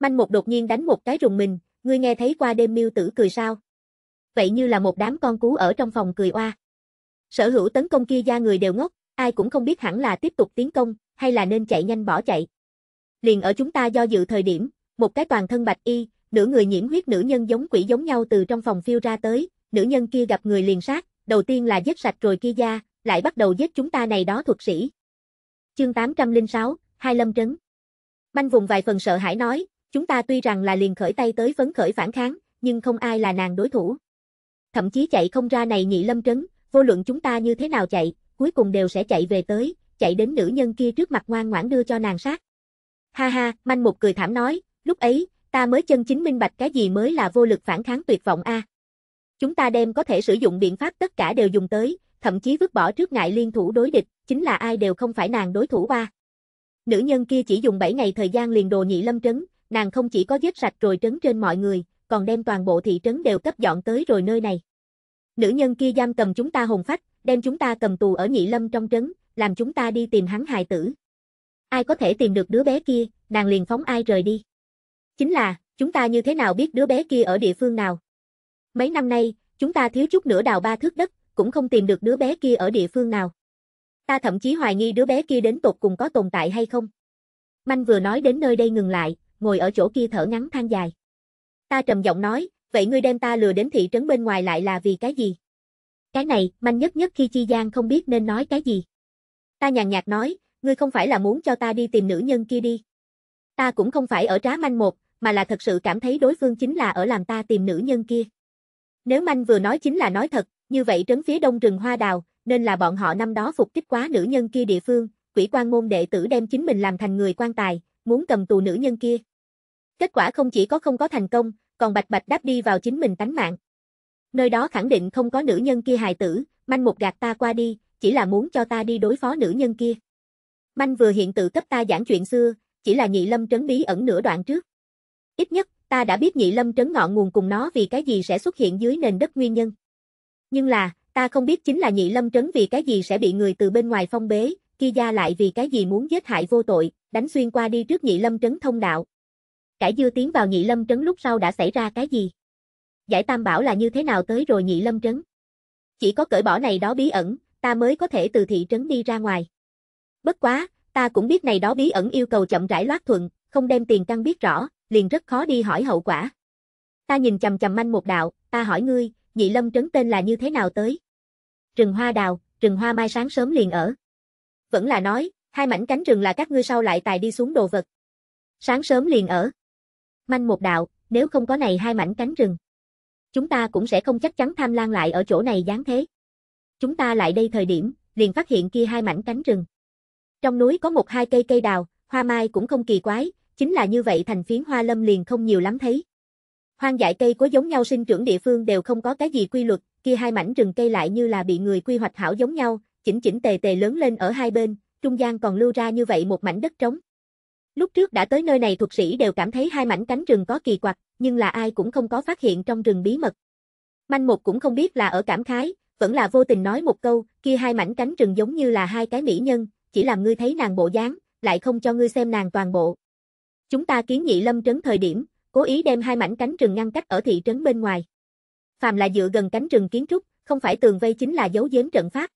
Manh một đột nhiên đánh một cái rùng mình, ngươi nghe thấy qua đêm miêu tử cười sao? Vậy như là một đám con cú ở trong phòng cười oa. Sở hữu tấn công kia da người đều ngốc, ai cũng không biết hẳn là tiếp tục tiến công, hay là nên chạy nhanh bỏ chạy. Liền ở chúng ta do dự thời điểm, một cái toàn thân bạch y, nửa người nhiễm huyết nữ nhân giống quỷ giống nhau từ trong phòng phiêu ra tới, nữ nhân kia gặp người liền sát, đầu tiên là giết sạch rồi kia da, lại bắt đầu giết chúng ta này đó thuật sĩ. Chương 806, Hai Lâm Trấn Manh vùng vài phần sợ hãi nói, Chúng ta tuy rằng là liền khởi tay tới phấn khởi phản kháng, nhưng không ai là nàng đối thủ. Thậm chí chạy không ra này nhị lâm trấn, vô luận chúng ta như thế nào chạy, cuối cùng đều sẽ chạy về tới, chạy đến nữ nhân kia trước mặt ngoan ngoãn đưa cho nàng sát. Ha ha, manh mục cười thảm nói, lúc ấy, ta mới chân chính minh bạch cái gì mới là vô lực phản kháng tuyệt vọng a. Chúng ta đem có thể sử dụng biện pháp tất cả đều dùng tới, thậm chí vứt bỏ trước ngại liên thủ đối địch, chính là ai đều không phải nàng đối thủ ba. Nữ nhân kia chỉ dùng 7 ngày thời gian liền đồ nhị lâm trấn, nàng không chỉ có giết sạch rồi trấn trên mọi người, còn đem toàn bộ thị trấn đều cấp dọn tới rồi nơi này. Nữ nhân kia giam cầm chúng ta hồn phách, đem chúng ta cầm tù ở nhị lâm trong trấn, làm chúng ta đi tìm hắn hài tử. Ai có thể tìm được đứa bé kia, nàng liền phóng ai rời đi. Chính là, chúng ta như thế nào biết đứa bé kia ở địa phương nào? Mấy năm nay, chúng ta thiếu chút nữa đào ba thước đất, cũng không tìm được đứa bé kia ở địa phương nào. Ta thậm chí hoài nghi đứa bé kia đến tột cùng có tồn tại hay không. Manh vừa nói đến nơi đây ngừng lại, ngồi ở chỗ kia thở ngắn than dài. Ta trầm giọng nói, vậy ngươi đem ta lừa đến thị trấn bên ngoài lại là vì cái gì? Cái này, manh nhất nhất khi Chi Giang không biết nên nói cái gì. Ta nhàn nhạt nói, ngươi không phải là muốn cho ta đi tìm nữ nhân kia đi. Ta cũng không phải ở trá manh một, mà là thật sự cảm thấy đối phương chính là ở làm ta tìm nữ nhân kia. Nếu manh vừa nói chính là nói thật, như vậy trấn phía đông rừng hoa đào, nên là bọn họ năm đó phục kích quá nữ nhân kia địa phương, quỷ quan môn đệ tử đem chính mình làm thành người quan tài, muốn cầm tù nữ nhân kia. Kết quả không chỉ có không có thành công, còn bạch bạch đáp đi vào chính mình tánh mạng. Nơi đó khẳng định không có nữ nhân kia hài tử, manh một gạt ta qua đi, chỉ là muốn cho ta đi đối phó nữ nhân kia. Manh vừa hiện tự cấp ta giảng chuyện xưa, chỉ là nhị lâm trấn bí ẩn nửa đoạn trước. Ít nhất, ta đã biết nhị lâm trấn ngọn nguồn cùng nó vì cái gì sẽ xuất hiện dưới nền đất nguyên nhân. Nhưng là, ta không biết chính là nhị lâm trấn vì cái gì sẽ bị người từ bên ngoài phong bế, Kia lại vì cái gì muốn giết hại vô tội, đánh xuyên qua đi trước nhị lâm trấn thông đạo. Cải dư tiến vào nhị lâm trấn lúc sau đã xảy ra cái gì? Giải tam bảo là như thế nào tới rồi nhị lâm trấn? Chỉ có cởi bỏ này đó bí ẩn, ta mới có thể từ thị trấn đi ra ngoài. Bất quá, ta cũng biết này đó bí ẩn yêu cầu chậm rãi loát thuận, không đem tiền căn biết rõ, liền rất khó đi hỏi hậu quả. Ta nhìn chầm chầm manh một đạo, ta hỏi ngươi, nhị lâm trấn tên là như thế nào tới? Rừng hoa đào, rừng hoa mai sáng sớm liền ở vẫn là nói, hai mảnh cánh rừng là các ngươi sau lại tài đi xuống đồ vật. Sáng sớm liền ở. Manh một đạo, nếu không có này hai mảnh cánh rừng. Chúng ta cũng sẽ không chắc chắn tham lang lại ở chỗ này dáng thế. Chúng ta lại đây thời điểm, liền phát hiện kia hai mảnh cánh rừng. Trong núi có một hai cây cây đào, hoa mai cũng không kỳ quái, chính là như vậy thành phiến hoa lâm liền không nhiều lắm thấy. Hoang dại cây có giống nhau sinh trưởng địa phương đều không có cái gì quy luật, kia hai mảnh rừng cây lại như là bị người quy hoạch hảo giống nhau, chỉnh chỉnh tề tề lớn lên ở hai bên, trung gian còn lưu ra như vậy một mảnh đất trống. Lúc trước đã tới nơi này thuật sĩ đều cảm thấy hai mảnh cánh rừng có kỳ quặc, nhưng là ai cũng không có phát hiện trong rừng bí mật. Manh một cũng không biết là ở cảm khái, vẫn là vô tình nói một câu, kia hai mảnh cánh rừng giống như là hai cái mỹ nhân, chỉ làm ngươi thấy nàng bộ dáng, lại không cho ngươi xem nàng toàn bộ. Chúng ta kiến nghị lâm trấn thời điểm, cố ý đem hai mảnh cánh rừng ngăn cách ở thị trấn bên ngoài. Phàm là dựa gần cánh rừng kiến trúc, không phải tường vây chính là dấu giếm trận pháp.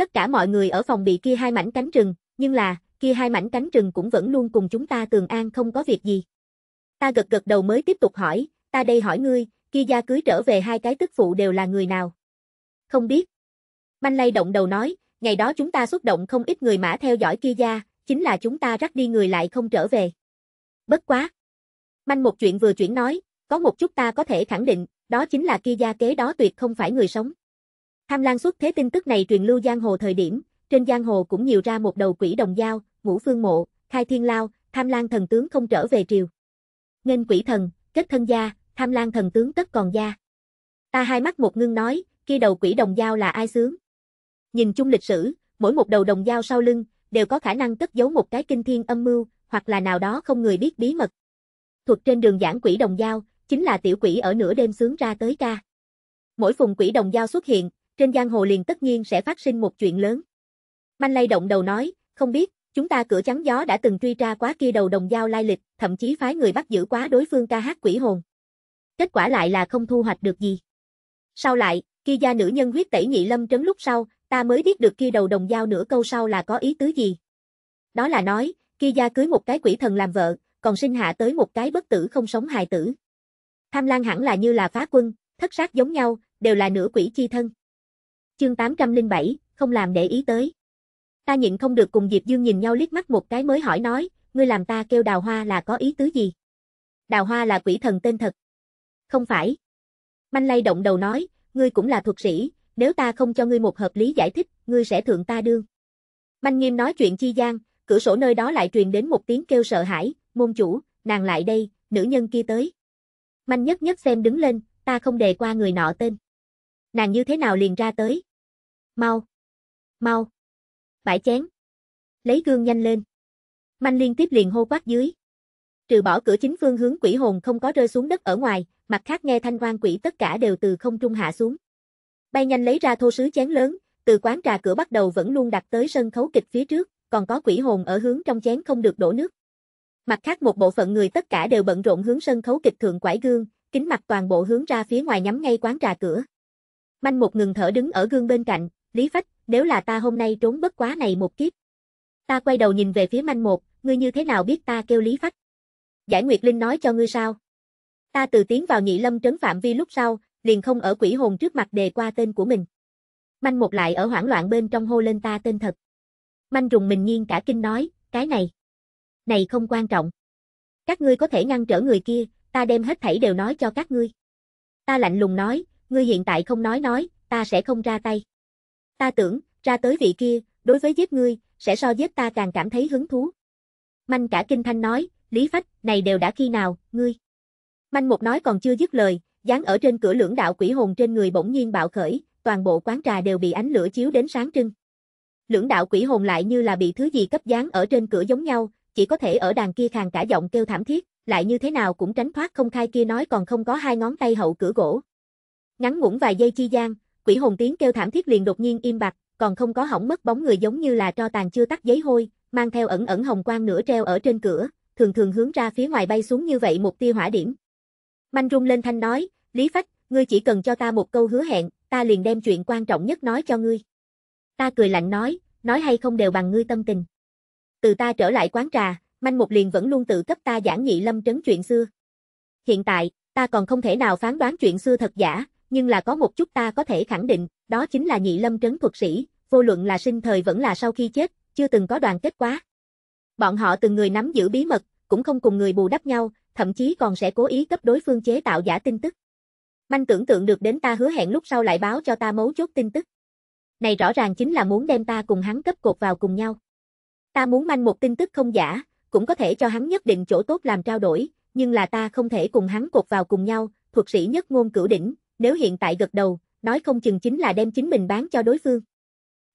Tất cả mọi người ở phòng bị kia hai mảnh cánh rừng, nhưng là, kia hai mảnh cánh rừng cũng vẫn luôn cùng chúng ta tường an không có việc gì. Ta gật gật đầu mới tiếp tục hỏi, ta đây hỏi ngươi, kia gia cưới trở về hai cái tức phụ đều là người nào? Không biết. Manh lay động đầu nói, ngày đó chúng ta xuất động không ít người mã theo dõi kia gia, chính là chúng ta rắc đi người lại không trở về. Bất quá. Manh một chuyện vừa chuyển nói, có một chút ta có thể khẳng định, đó chính là kia gia kế đó tuyệt không phải người sống. Tham Lan xuất thế tin tức này truyền lưu giang hồ thời điểm, trên giang hồ cũng nhiều ra một đầu quỷ đồng dao, ngũ phương mộ, khai thiên lao, Tham Lan thần tướng không trở về triều. Nên quỷ thần, kết thân gia, Tham Lan thần tướng tất còn gia. Ta hai mắt một ngưng nói, kia đầu quỷ đồng dao là ai sướng? Nhìn chung lịch sử, mỗi một đầu đồng dao sau lưng, đều có khả năng cất giấu một cái kinh thiên âm mưu, hoặc là nào đó không người biết bí mật. Thuật trên đường giảng quỷ đồng dao, chính là tiểu quỷ ở nửa đêm sướng ra tới ca. Mỗi vùng quỷ đồng dao xuất hiện, trên giang hồ liền tất nhiên sẽ phát sinh một chuyện lớn. Manh lay động đầu nói, không biết, chúng ta cửa chắn gió đã từng truy tra quá kia đầu đồng dao lai lịch, thậm chí phái người bắt giữ quá đối phương ca hát quỷ hồn. Kết quả lại là không thu hoạch được gì. Sau lại, kia gia nữ nhân huyết tẩy nhị lâm trấn lúc sau, ta mới biết được kia đầu đồng dao nửa câu sau là có ý tứ gì. Đó là nói, kia gia cưới một cái quỷ thần làm vợ, còn sinh hạ tới một cái bất tử không sống hài tử. Tham lang hẳn là như là phá quân, thất sát giống nhau, đều là nửa quỷ chi thân. Chương 807, không làm để ý tới. Ta nhịn không được cùng Diệp Dương nhìn nhau liếc mắt một cái mới hỏi nói, ngươi làm ta kêu đào hoa là có ý tứ gì? Đào hoa là quỷ thần tên thật. Không phải. Manh lay động đầu nói, ngươi cũng là thuật sĩ, nếu ta không cho ngươi một hợp lý giải thích, ngươi sẽ thượng ta đương. Manh nghiêm nói chuyện chi gian, cửa sổ nơi đó lại truyền đến một tiếng kêu sợ hãi, môn chủ, nàng lại đây, nữ nhân kia tới. Manh nhất nhất xem đứng lên, ta không đề qua người nọ tên. Nàng như thế nào liền ra tới? Mau! Mau! Bãi chén! Lấy gương nhanh lên! Manh liên tiếp liền hô quát dưới. Trừ bỏ cửa chính phương hướng quỷ hồn không có rơi xuống đất ở ngoài, mặt khác nghe thanh quan quỷ tất cả đều từ không trung hạ xuống. Bay nhanh lấy ra thô sứ chén lớn, từ quán trà cửa bắt đầu vẫn luôn đặt tới sân khấu kịch phía trước, còn có quỷ hồn ở hướng trong chén không được đổ nước. Mặt khác một bộ phận người tất cả đều bận rộn hướng sân khấu kịch thượng quải gương, kính mặt toàn bộ hướng ra phía ngoài nhắm ngay quán trà cửa. Manh một ngừng thở đứng ở gương bên cạnh, Lý Phách, nếu là ta hôm nay trốn bất quá này một kiếp. Ta quay đầu nhìn về phía manh một, ngươi như thế nào biết ta kêu Lý Phách? Giải Nguyệt Linh nói cho ngươi sao? Ta từ tiến vào nhị lâm trấn phạm vi lúc sau, liền không ở quỷ hồn trước mặt đề qua tên của mình. Manh một lại ở hoảng loạn bên trong hô lên ta tên thật. Manh rùng mình nhiên cả kinh nói, cái này. Này không quan trọng. Các ngươi có thể ngăn trở người kia, ta đem hết thảy đều nói cho các ngươi. Ta lạnh lùng nói, ngươi hiện tại không nói nói, ta sẽ không ra tay ta tưởng, ra tới vị kia, đối với giết ngươi, sẽ so giết ta càng cảm thấy hứng thú. Manh cả kinh thanh nói, Lý Phách, này đều đã khi nào, ngươi. Manh một nói còn chưa dứt lời, dán ở trên cửa lưỡng đạo quỷ hồn trên người bỗng nhiên bạo khởi, toàn bộ quán trà đều bị ánh lửa chiếu đến sáng trưng. Lưỡng đạo quỷ hồn lại như là bị thứ gì cấp dán ở trên cửa giống nhau, chỉ có thể ở đàn kia khàn cả giọng kêu thảm thiết, lại như thế nào cũng tránh thoát không khai kia nói còn không có hai ngón tay hậu cửa gỗ. Ngắn ngủn vài giây chi gian, quỷ hồn tiếng kêu thảm thiết liền đột nhiên im bặt, còn không có hỏng mất bóng người giống như là cho tàn chưa tắt giấy hôi, mang theo ẩn ẩn hồng quang nửa treo ở trên cửa, thường thường hướng ra phía ngoài bay xuống như vậy một tia hỏa điểm. Manh rung lên thanh nói, Lý Phách, ngươi chỉ cần cho ta một câu hứa hẹn, ta liền đem chuyện quan trọng nhất nói cho ngươi. Ta cười lạnh nói, nói hay không đều bằng ngươi tâm tình. Từ ta trở lại quán trà, Manh một liền vẫn luôn tự cấp ta giảng nhị lâm trấn chuyện xưa. Hiện tại, ta còn không thể nào phán đoán chuyện xưa thật giả, nhưng là có một chút ta có thể khẳng định, đó chính là nhị lâm trấn thuật sĩ, vô luận là sinh thời vẫn là sau khi chết, chưa từng có đoàn kết quá. Bọn họ từng người nắm giữ bí mật, cũng không cùng người bù đắp nhau, thậm chí còn sẽ cố ý cấp đối phương chế tạo giả tin tức. Manh tưởng tượng được đến ta hứa hẹn lúc sau lại báo cho ta mấu chốt tin tức. Này rõ ràng chính là muốn đem ta cùng hắn cấp cột vào cùng nhau. Ta muốn manh một tin tức không giả, cũng có thể cho hắn nhất định chỗ tốt làm trao đổi, nhưng là ta không thể cùng hắn cột vào cùng nhau, thuật sĩ nhất ngôn cửu đỉnh, nếu hiện tại gật đầu, nói không chừng chính là đem chính mình bán cho đối phương.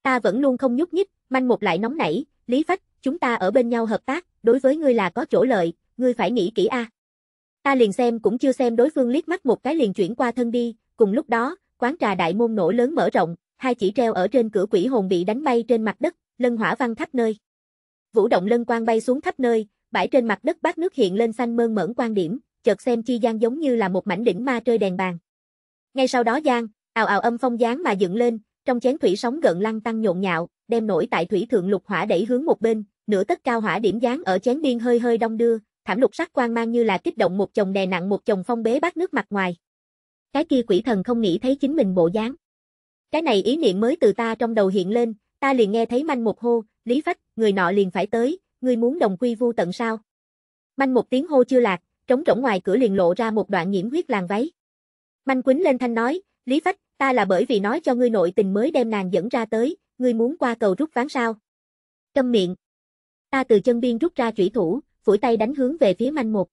Ta vẫn luôn không nhúc nhích, manh một lại nóng nảy, Lý Phách, chúng ta ở bên nhau hợp tác, đối với ngươi là có chỗ lợi, ngươi phải nghĩ kỹ a. Ta liền xem cũng chưa xem đối phương liếc mắt một cái liền chuyển qua thân đi, cùng lúc đó, quán trà đại môn nổ lớn mở rộng, hai chỉ treo ở trên cửa quỷ hồn bị đánh bay trên mặt đất, lân hỏa văng khắp nơi. Vũ động lân quang bay xuống khắp nơi, bãi trên mặt đất bát nước hiện lên xanh mơn mởn quan điểm, chợt xem chi gian giống như là một mảnh đỉnh ma chơi đèn bàn. Ngay sau đó Giang, ào ào âm phong gián mà dựng lên, trong chén thủy sóng gần lăn tăng nhộn nhạo, đem nổi tại thủy thượng lục hỏa đẩy hướng một bên, nửa tất cao hỏa điểm dáng ở chén biên hơi hơi đông đưa, thảm lục sắc quang mang như là kích động một chồng đè nặng một chồng phong bế bát nước mặt ngoài. Cái kia quỷ thần không nghĩ thấy chính mình bộ dáng. Cái này ý niệm mới từ ta trong đầu hiện lên, ta liền nghe thấy manh một hô, Lý Phách, người nọ liền phải tới, người muốn đồng quy vu tận sao? Manh một tiếng hô chưa lạc, trống rỗng ngoài cửa liền lộ ra một đoạn nhiễm huyết làng váy. Manh Quýnh lên thanh nói, Lý Phách, ta là bởi vì nói cho ngươi nội tình mới đem nàng dẫn ra tới, ngươi muốn qua cầu rút ván sao? Câm miệng. Ta từ chân biên rút ra chủy thủ, phủi tay đánh hướng về phía manh một.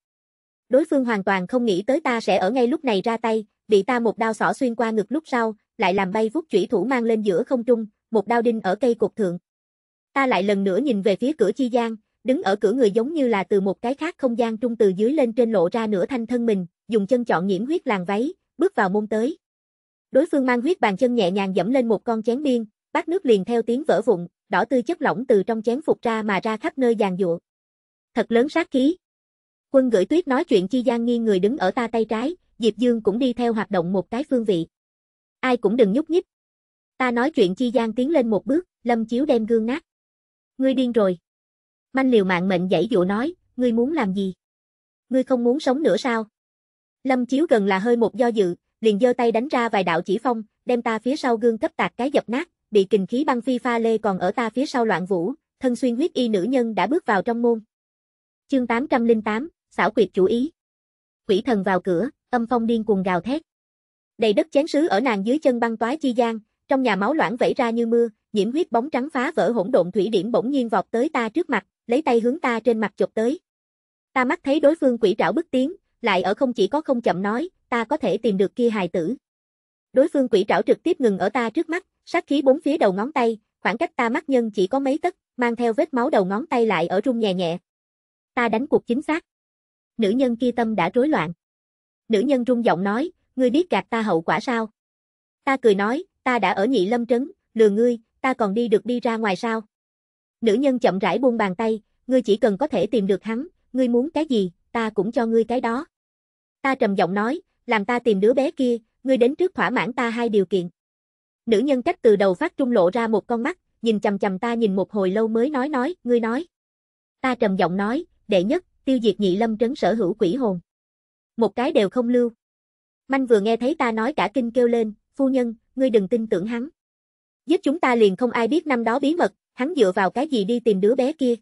Đối phương hoàn toàn không nghĩ tới ta sẽ ở ngay lúc này ra tay, bị ta một đao xỏ xuyên qua ngực lúc sau, lại làm bay vút chủy thủ mang lên giữa không trung, một đao đinh ở cây cột thượng. Ta lại lần nữa nhìn về phía cửa chi gian, đứng ở cửa người giống như là từ một cái khác không gian trung từ dưới lên trên lộ ra nửa thanh thân mình, dùng chân chọn nhiễm huyết làn váy, bước vào môn tới. Đối phương mang huyết bàn chân nhẹ nhàng dẫm lên một con chén biên, bát nước liền theo tiếng vỡ vụn, đỏ tươi chất lỏng từ trong chén phục ra mà ra khắp nơi giàn giụa. Thật lớn sát khí. Quân gửi tuyết nói chuyện chi gian nghi người đứng ở ta tay trái, Diệp Dương cũng đi theo hoạt động một cái phương vị. Ai cũng đừng nhúc nhích. Ta nói chuyện chi gian tiến lên một bước, Lâm Chiếu đem gương nát. Ngươi điên rồi. Manh liều mạng mệnh dãy dụ nói, ngươi muốn làm gì? Ngươi không muốn sống nữa sao? Lâm Chiếu gần là hơi một do dự, liền giơ tay đánh ra vài đạo chỉ phong, đem ta phía sau gương cấp tạc cái dập nát, bị kình khí băng phi pha lê còn ở ta phía sau loạn vũ, thân xuyên huyết y nữ nhân đã bước vào trong môn. Chương 808, xảo quyệt chủ ý. Quỷ thần vào cửa, âm phong điên cuồng gào thét. Đầy đất chén sứ ở nàng dưới chân băng toái chi gian, trong nhà máu loãng vẩy ra như mưa, nhiễm huyết bóng trắng phá vỡ hỗn độn thủy điểm bỗng nhiên vọt tới ta trước mặt, lấy tay hướng ta trên mặt chụp tới. Ta mắt thấy đối phương quỷ trảo bức tiến, lại ở không chỉ có không chậm nói, ta có thể tìm được kia hài tử. Đối phương quỷ trảo trực tiếp ngừng ở ta trước mắt, sát khí bốn phía đầu ngón tay, khoảng cách ta mắt nhân chỉ có mấy tấc, mang theo vết máu đầu ngón tay lại ở rung nhẹ nhẹ. Ta đánh cuộc chính xác. Nữ nhân kia tâm đã rối loạn. Nữ nhân rung giọng nói, ngươi biết gạt ta hậu quả sao? Ta cười nói, ta đã ở nhị lâm trấn, lừa ngươi, ta còn đi được đi ra ngoài sao? Nữ nhân chậm rãi buông bàn tay, ngươi chỉ cần có thể tìm được hắn, ngươi muốn cái gì, ta cũng cho ngươi cái đó. Ta trầm giọng nói, làm ta tìm đứa bé kia, ngươi đến trước thỏa mãn ta hai điều kiện. Nữ nhân cách từ đầu phát trung lộ ra một con mắt, nhìn chầm chầm ta nhìn một hồi lâu mới nói nói, ngươi nói. Ta trầm giọng nói, đệ nhất, tiêu diệt nhị lâm trấn sở hữu quỷ hồn. Một cái đều không lưu. Manh vừa nghe thấy ta nói cả kinh kêu lên, phu nhân, ngươi đừng tin tưởng hắn. Giết chúng ta liền không ai biết năm đó bí mật, hắn dựa vào cái gì đi tìm đứa bé kia.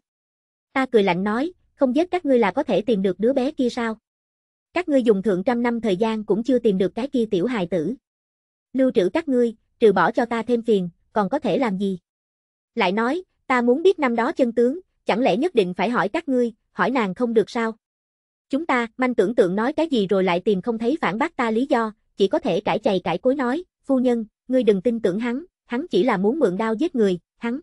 Ta cười lạnh nói, không giết các ngươi là có thể tìm được đứa bé kia sao? Các ngươi dùng thượng trăm năm thời gian cũng chưa tìm được cái kia tiểu hài tử. Lưu trữ các ngươi, trừ bỏ cho ta thêm phiền, còn có thể làm gì? Lại nói, ta muốn biết năm đó chân tướng, chẳng lẽ nhất định phải hỏi các ngươi, hỏi nàng không được sao? Chúng ta, manh tưởng tượng nói cái gì rồi lại tìm không thấy phản bác ta lý do, chỉ có thể cãi chày cãi cối nói, phu nhân, ngươi đừng tin tưởng hắn, hắn chỉ là muốn mượn đao giết người, hắn.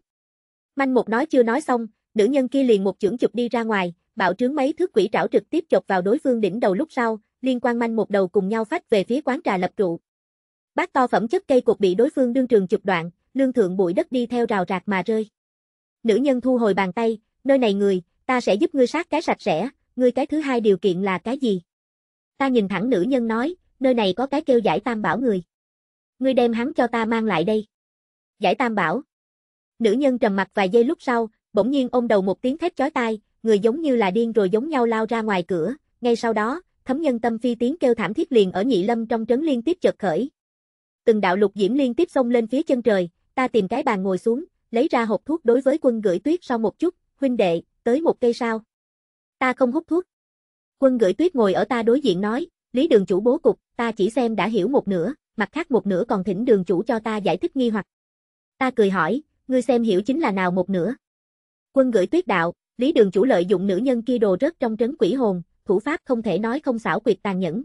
Manh một nói chưa nói xong, nữ nhân kia liền một chưởng chụp đi ra ngoài, bạo trướng mấy thước quỷ trảo trực tiếp chọc vào đối phương đỉnh đầu lúc sau, liên quan manh một đầu cùng nhau phách về phía quán trà lập trụ. Bát to phẩm chất cây cột bị đối phương đương trường chụp đoạn, lương thượng bụi đất đi theo rào rạc mà rơi. Nữ nhân thu hồi bàn tay, nơi này người, ta sẽ giúp ngươi sát cái sạch sẽ, ngươi cái thứ hai điều kiện là cái gì? Ta nhìn thẳng nữ nhân nói, nơi này có cái kêu giải tam bảo người. Ngươi đem hắn cho ta mang lại đây. Giải tam bảo. Nữ nhân trầm mặt vài giây lúc sau, bỗng nhiên ôm đầu một tiếng thét chói tai, người giống như là điên rồi giống nhau lao ra ngoài cửa, ngay sau đó, thấm nhân tâm phi tiếng kêu thảm thiết liền ở nhị lâm trong trấn liên tiếp chợt khởi. Từng đạo lục diễm liên tiếp xông lên phía chân trời, ta tìm cái bàn ngồi xuống, lấy ra hộp thuốc đối với quân gửi tuyết sau một chút, huynh đệ, tới một cây sao. Ta không hút thuốc. Quân gửi tuyết ngồi ở ta đối diện nói, lý đường chủ bố cục, ta chỉ xem đã hiểu một nửa, mặt khác một nửa còn thỉnh đường chủ cho ta giải thích nghi hoặc. Ta cười hỏi, ngươi xem hiểu chính là nào một nửa. Quân gửi tuyết đạo, Lý Đường chủ lợi dụng nữ nhân kia đồ rất trong trấn quỷ hồn, thủ pháp không thể nói không xảo quyệt tàn nhẫn.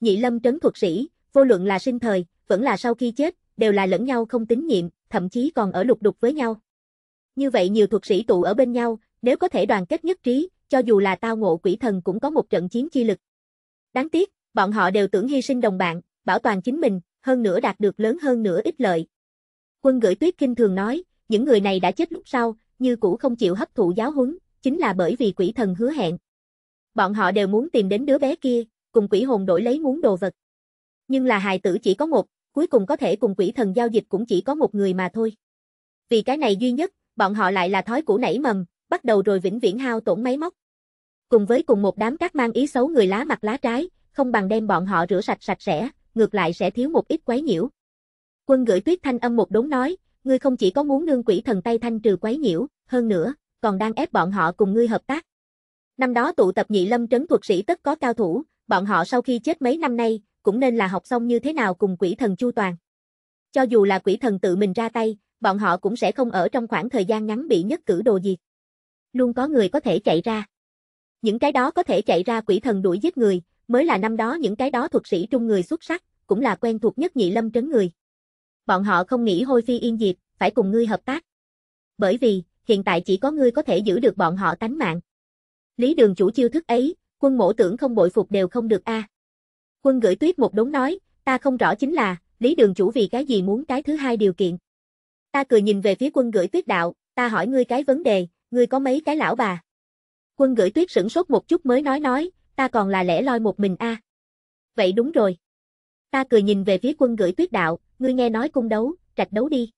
Nhị lâm trấn thuật sĩ, vô luận là sinh thời, vẫn là sau khi chết, đều là lẫn nhau không tín nhiệm, thậm chí còn ở lục đục với nhau. Như vậy nhiều thuật sĩ tụ ở bên nhau, nếu có thể đoàn kết nhất trí, cho dù là tao ngộ quỷ thần cũng có một trận chiến chi lực. Đáng tiếc, bọn họ đều tưởng hy sinh đồng bạn, bảo toàn chính mình, hơn nữa đạt được lớn hơn nữa ít lợi. Quân gửi tuyết kinh thường nói, những người này đã chết lúc sau, như cũ không chịu hấp thụ giáo huấn, chính là bởi vì quỷ thần hứa hẹn. Bọn họ đều muốn tìm đến đứa bé kia, cùng quỷ hồn đổi lấy muốn đồ vật. Nhưng là hài tử chỉ có một, cuối cùng có thể cùng quỷ thần giao dịch cũng chỉ có một người mà thôi. Vì cái này duy nhất, bọn họ lại là thói cũ nảy mầm, bắt đầu rồi vĩnh viễn hao tổn máy móc. Cùng với cùng một đám các mang ý xấu người lá mặt lá trái, không bằng đem bọn họ rửa sạch sạch sẽ, ngược lại sẽ thiếu một ít quấy nhiễu. Quân gửi tuyết thanh âm một đống nói, Ngươi không chỉ có muốn nương quỷ thần tay thanh trừ quấy nhiễu, hơn nữa, còn đang ép bọn họ cùng ngươi hợp tác. Năm đó tụ tập nhị lâm trấn thuật sĩ tất có cao thủ, bọn họ sau khi chết mấy năm nay, cũng nên là học xong như thế nào cùng quỷ thần chu toàn. Cho dù là quỷ thần tự mình ra tay, bọn họ cũng sẽ không ở trong khoảng thời gian ngắn bị nhất cử đồ diệt. Luôn có người có thể chạy ra. Những cái đó có thể chạy ra quỷ thần đuổi giết người, mới là năm đó những cái đó thuật sĩ trung người xuất sắc, cũng là quen thuộc nhất nhị lâm trấn người bọn họ không nghĩ hôi phi yên diệt, phải cùng ngươi hợp tác. Bởi vì, hiện tại chỉ có ngươi có thể giữ được bọn họ tánh mạng. Lý đường chủ chiêu thức ấy, quân mổ tưởng không bội phục đều không được a. À. Quân gửi tuyết một đống nói, ta không rõ chính là, lý đường chủ vì cái gì muốn cái thứ hai điều kiện. Ta cười nhìn về phía quân gửi tuyết đạo, ta hỏi ngươi cái vấn đề, ngươi có mấy cái lão bà. Quân gửi tuyết sửng sốt một chút mới nói nói, ta còn là lẻ loi một mình a. À. Vậy đúng rồi. Ta cười nhìn về phía quân gửi tuyết đạo, ngươi nghe nói cung đấu, trạch đấu đi.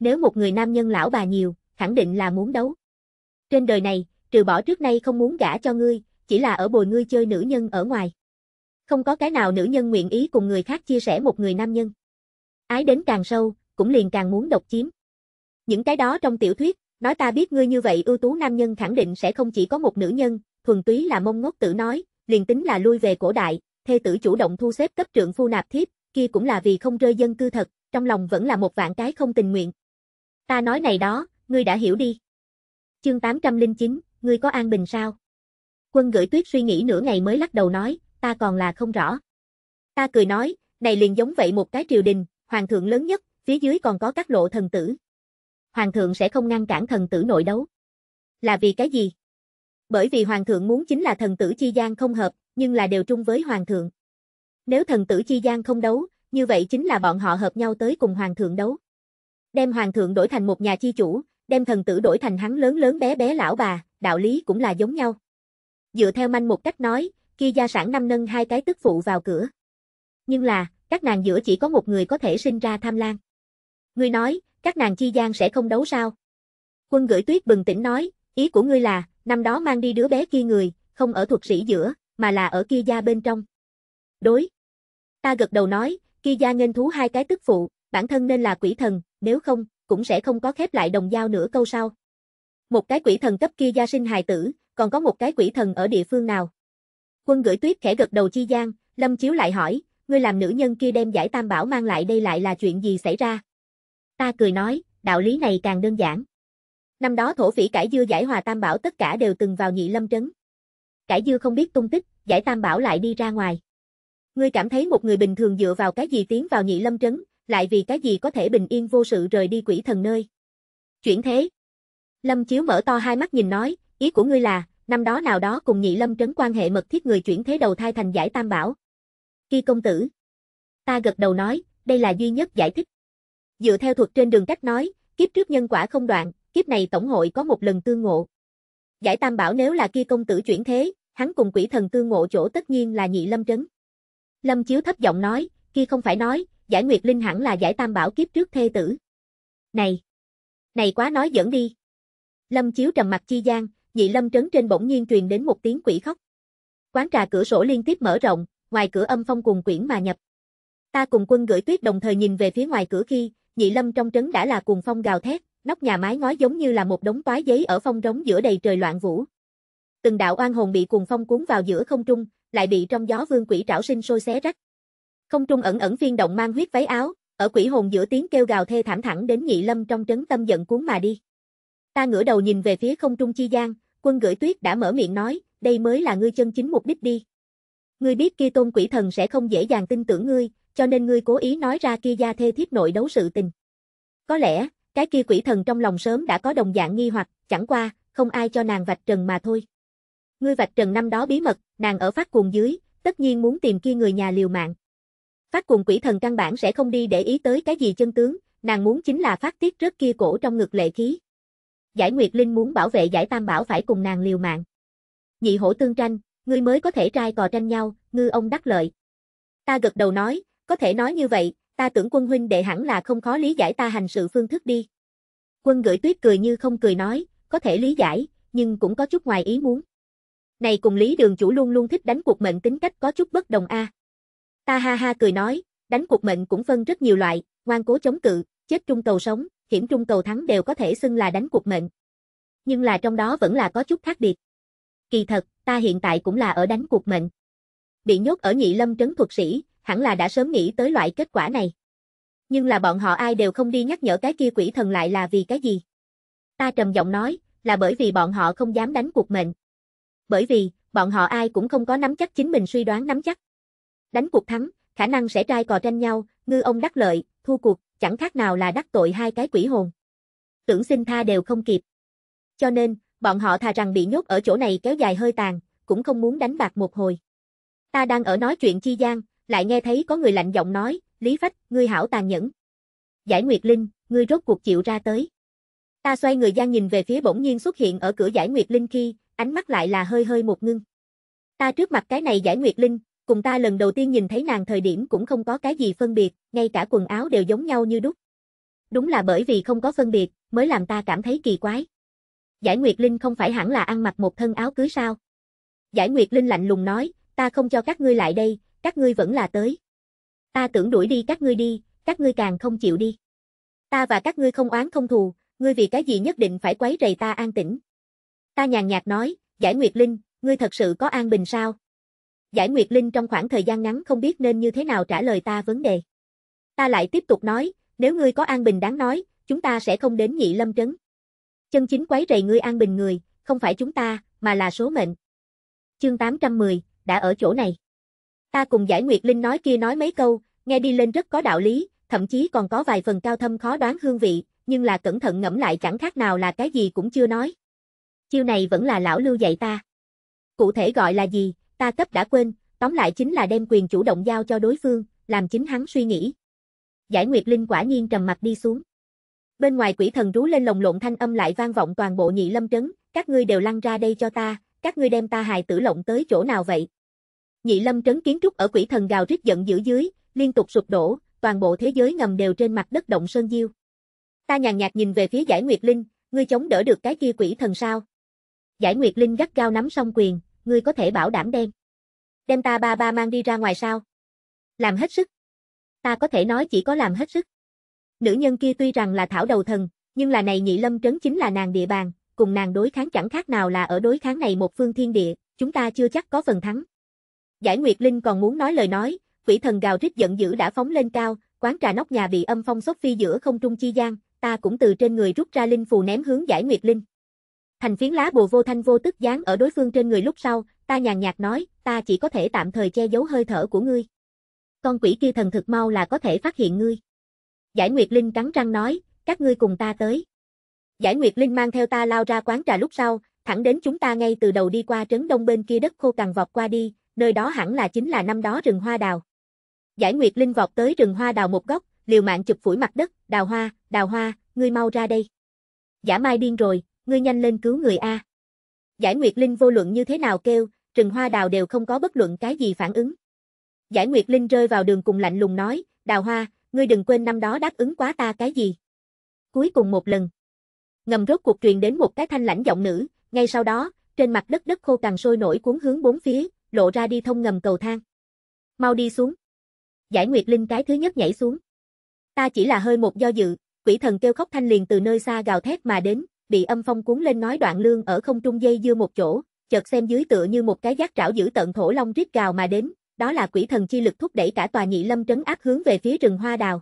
Nếu một người nam nhân lão bà nhiều, khẳng định là muốn đấu. Trên đời này, trừ bỏ trước nay không muốn gả cho ngươi, chỉ là ở bồi ngươi chơi nữ nhân ở ngoài. Không có cái nào nữ nhân nguyện ý cùng người khác chia sẻ một người nam nhân. Ái đến càng sâu, cũng liền càng muốn độc chiếm. Những cái đó trong tiểu thuyết, nói ta biết ngươi như vậy ưu tú nam nhân khẳng định sẽ không chỉ có một nữ nhân, thuần túy là mông ngốc tự nói, liền tính là lui về cổ đại, thê tử chủ động thu xếp cấp trưởng phu nạp thiếp, kia cũng là vì không rơi dân cư thật, trong lòng vẫn là một vạn cái không tình nguyện. Ta nói này đó, ngươi đã hiểu đi. Chương 809, ngươi có an bình sao? Quân gửi tuyết suy nghĩ nửa ngày mới lắc đầu nói, ta còn là không rõ. Ta cười nói, này liền giống vậy một cái triều đình, hoàng thượng lớn nhất, phía dưới còn có các lộ thần tử. Hoàng thượng sẽ không ngăn cản thần tử nội đấu. Là vì cái gì? Bởi vì hoàng thượng muốn chính là thần tử chi gian không hợp, nhưng là đều trung với hoàng thượng. Nếu thần tử chi gian không đấu, như vậy chính là bọn họ hợp nhau tới cùng hoàng thượng đấu. Đem hoàng thượng đổi thành một nhà chi chủ, đem thần tử đổi thành hắn lớn lớn bé bé lão bà, đạo lý cũng là giống nhau. Dựa theo manh một cách nói, kia gia sản năm nâng hai cái tức phụ vào cửa. Nhưng là, các nàng giữa chỉ có một người có thể sinh ra tham lam. Ngươi nói, các nàng chi gian sẽ không đấu sao? Quân gửi tuyết bừng tỉnh nói, ý của ngươi là, năm đó mang đi đứa bé kia người, không ở thuật sĩ giữa, mà là ở kia gia bên trong. Đối. Ta gật đầu nói, kia gia nghênh thú hai cái tức phụ, bản thân nên là quỷ thần, nếu không, cũng sẽ không có khép lại đồng giao nữa câu sau. Một cái quỷ thần cấp kia gia sinh hài tử, còn có một cái quỷ thần ở địa phương nào. Quân gửi tuyết khẽ gật đầu chi gian, Lâm Chiếu lại hỏi, ngươi làm nữ nhân kia đem giải tam bảo mang lại đây lại là chuyện gì xảy ra? Ta cười nói, đạo lý này càng đơn giản. Năm đó thổ phỉ cải dưa giải hòa tam bảo tất cả đều từng vào nhị lâm trấn. Cải dưa không biết tung tích, giải tam bảo lại đi ra ngoài. Ngươi cảm thấy một người bình thường dựa vào cái gì tiến vào nhị lâm trấn, lại vì cái gì có thể bình yên vô sự rời đi quỷ thần nơi. Chuyển thế. Lâm Chiếu mở to hai mắt nhìn nói, ý của ngươi là, năm đó nào đó cùng nhị lâm trấn quan hệ mật thiết người chuyển thế đầu thai thành giải tam bảo. Khi công tử. Ta gật đầu nói, đây là duy nhất giải thích. Dựa theo thuật trên đường cách nói, kiếp trước nhân quả không đoạn, kiếp này tổng hội có một lần tương ngộ. Giải tam bảo nếu là kia công tử chuyển thế, hắn cùng quỷ thần tương ngộ chỗ tất nhiên là nhị lâm trấn. Lâm Chiếu thấp giọng nói, kia không phải nói, giải Nguyệt Linh hẳn là giải tam bảo kiếp trước thê tử. Này! Này quá nói dẫn đi. Lâm Chiếu trầm mặt chi gian, nhị lâm trấn trên bỗng nhiên truyền đến một tiếng quỷ khóc. Quán trà cửa sổ liên tiếp mở rộng, ngoài cửa âm phong cùng quyển mà nhập. Ta cùng quân gửi tuyết đồng thời nhìn về phía ngoài cửa khi, nhị lâm trong trấn đã là cùng phong gào thét, nóc nhà mái ngói giống như là một đống toái giấy ở phong rống giữa đầy trời loạn vũ, từng đạo oan hồn bị cuồng phong cuốn vào giữa không trung, lại bị trong gió vương quỷ trảo sinh sôi xé rách. Không trung ẩn ẩn phiên động mang huyết váy áo, ở quỷ hồn giữa tiếng kêu gào thê thảm thẳng đến nhị lâm trong trấn tâm giận cuốn mà đi. Ta ngửa đầu nhìn về phía không trung chi gian, quân gửi tuyết đã mở miệng nói, đây mới là ngươi chân chính mục đích đi. Ngươi biết kia tôn quỷ thần sẽ không dễ dàng tin tưởng ngươi, cho nên ngươi cố ý nói ra kia gia thê thiếp nội đấu sự tình. Có lẽ, cái kia quỷ thần trong lòng sớm đã có đồng dạng nghi hoặc, chẳng qua, không ai cho nàng vạch trần mà thôi. Ngươi vạch trần năm đó bí mật, nàng ở phát cuồng dưới, tất nhiên muốn tìm kia người nhà liều mạng. Phát cuồng quỷ thần căn bản sẽ không đi để ý tới cái gì chân tướng, nàng muốn chính là phát tiết rớt kia cổ trong ngực lệ khí. Giải Nguyệt Linh muốn bảo vệ giải Tam Bảo phải cùng nàng liều mạng. Nhị hổ tương tranh, ngươi mới có thể trai cò tranh nhau, ngư ông đắc lợi. Ta gật đầu nói, có thể nói như vậy, ta tưởng quân huynh đệ hẳn là không khó lý giải ta hành sự phương thức đi. Quân gửi tuyết cười như không cười nói, có thể lý giải, nhưng cũng có chút ngoài ý muốn này cùng Lý Đường chủ luôn luôn thích đánh cuộc mệnh tính cách có chút bất đồng a. À. Ta ha ha cười nói, đánh cuộc mệnh cũng phân rất nhiều loại, ngoan cố chống cự, chết trung cầu sống, hiểm trung cầu thắng đều có thể xưng là đánh cuộc mệnh. Nhưng là trong đó vẫn là có chút khác biệt. Kỳ thật, ta hiện tại cũng là ở đánh cuộc mệnh. Bị nhốt ở nhị lâm trấn thuật sĩ, hẳn là đã sớm nghĩ tới loại kết quả này. Nhưng là bọn họ ai đều không đi nhắc nhở cái kia quỷ thần lại là vì cái gì. Ta trầm giọng nói, là bởi vì bọn họ không dám đánh cuộc mệnh, bởi vì, bọn họ ai cũng không có nắm chắc chính mình suy đoán nắm chắc. Đánh cuộc thắng, khả năng sẽ trai cò tranh nhau, ngư ông đắc lợi, thua cuộc, chẳng khác nào là đắc tội hai cái quỷ hồn. Tưởng xin tha đều không kịp. Cho nên, bọn họ thà rằng bị nhốt ở chỗ này kéo dài hơi tàn, cũng không muốn đánh bạc một hồi. Ta đang ở nói chuyện chi gian, lại nghe thấy có người lạnh giọng nói, Lý Phách, ngươi hảo tàn nhẫn. Giải Nguyệt Linh, ngươi rốt cuộc chịu ra tới. Ta xoay người gian nhìn về phía bỗng nhiên xuất hiện ở cửa Giải Nguyệt Linh khi, ánh mắt lại là hơi hơi một ngưng. Ta trước mặt cái này giải nguyệt linh, cùng ta lần đầu tiên nhìn thấy nàng thời điểm cũng không có cái gì phân biệt, ngay cả quần áo đều giống nhau như đúc. Đúng là bởi vì không có phân biệt, mới làm ta cảm thấy kỳ quái. Giải Nguyệt Linh không phải hẳn là ăn mặc một thân áo cưới sao? Giải Nguyệt Linh lạnh lùng nói, ta không cho các ngươi lại đây, các ngươi vẫn là tới. Ta tưởng đuổi đi các ngươi đi, các ngươi càng không chịu đi. Ta và các ngươi không oán không thù, ngươi vì cái gì nhất định phải quấy rầy ta an tĩnh, Ta nhàn nhạt nói, giải Nguyệt Linh, ngươi thật sự có an bình sao? Giải Nguyệt Linh trong khoảng thời gian ngắn không biết nên như thế nào trả lời ta vấn đề. Ta lại tiếp tục nói, nếu ngươi có an bình đáng nói, chúng ta sẽ không đến nhị lâm trấn. Chân chính quấy rầy ngươi an bình người, không phải chúng ta, mà là số mệnh. Chương 810, đã ở chỗ này. Ta cùng giải Nguyệt Linh nói kia nói mấy câu, nghe đi lên rất có đạo lý, thậm chí còn có vài phần cao thâm khó đoán hương vị, nhưng là cẩn thận ngẫm lại chẳng khác nào là cái gì cũng chưa nói chiêu này vẫn là lão lưu dạy ta. Cụ thể gọi là gì, ta cấp đã quên, tóm lại chính là đem quyền chủ động giao cho đối phương, làm chính hắn suy nghĩ. Giải Nguyệt Linh quả nhiên trầm mặt đi xuống. Bên ngoài quỷ thần rú lên lồng lộn thanh âm lại vang vọng toàn bộ nhị lâm trấn, các ngươi đều lăn ra đây cho ta, các ngươi đem ta hài tử lộng tới chỗ nào vậy? Nhị lâm trấn kiến trúc ở quỷ thần gào rít giận dữ dưới, liên tục sụp đổ, toàn bộ thế giới ngầm đều trên mặt đất động sơn diêu. Ta nhàn nhạt nhìn về phía giải Nguyệt Linh, ngươi chống đỡ được cái kia quỷ thần sao? Giải Nguyệt Linh gắt gao nắm song quyền, ngươi có thể bảo đảm đem. Đem ta ba ba mang đi ra ngoài sao? Làm hết sức. Ta có thể nói chỉ có làm hết sức. Nữ nhân kia tuy rằng là thảo đầu thần, nhưng là này nhị lâm trấn chính là nàng địa bàn, cùng nàng đối kháng chẳng khác nào là ở đối kháng này một phương thiên địa, chúng ta chưa chắc có phần thắng. Giải Nguyệt Linh còn muốn nói lời nói, quỷ thần gào rít giận dữ đã phóng lên cao, quán trà nóc nhà bị âm phong sốc phi giữa không trung chi gian, ta cũng từ trên người rút ra linh phù ném hướng Giải Nguyệt Linh. Thành phiến lá bùa vô thanh vô tức dán ở đối phương trên người lúc sau, ta nhàn nhạt nói, ta chỉ có thể tạm thời che giấu hơi thở của ngươi. Con quỷ kia thần thực mau là có thể phát hiện ngươi. Giải Nguyệt Linh cắn răng nói, các ngươi cùng ta tới. Giải Nguyệt Linh mang theo ta lao ra quán trà lúc sau, thẳng đến chúng ta ngay từ đầu đi qua trấn đông bên kia đất khô cằn vọt qua đi, nơi đó hẳn là chính là năm đó rừng hoa đào. Giải Nguyệt Linh vọt tới rừng hoa đào một góc, liều mạng chụp phủi mặt đất, đào hoa, đào hoa, ngươi mau ra đây. Giả Mai điên rồi, ngươi nhanh lên cứu người A. Giải Nguyệt Linh vô luận như thế nào kêu, trừng hoa đào đều không có bất luận cái gì phản ứng. Giải Nguyệt Linh rơi vào đường cùng lạnh lùng nói, đào hoa, ngươi đừng quên năm đó đáp ứng quá ta cái gì. Cuối cùng một lần. Ngầm rốt cuộc truyền đến một cái thanh lãnh giọng nữ, ngay sau đó, trên mặt đất đất khô càng sôi nổi cuốn hướng bốn phía, lộ ra đi thông ngầm cầu thang. Mau đi xuống. Giải Nguyệt Linh cái thứ nhất nhảy xuống. Ta chỉ là hơi một do dự, quỷ thần kêu khóc thanh liền từ nơi xa gào thét mà đến, bị âm phong cuốn lên nói đoạn lương ở không trung dây dưa một chỗ, chợt xem dưới tựa như một cái giác trảo giữ tận thổ long rít gào mà đến, đó là quỷ thần chi lực thúc đẩy cả tòa nhị lâm trấn áp hướng về phía rừng hoa đào.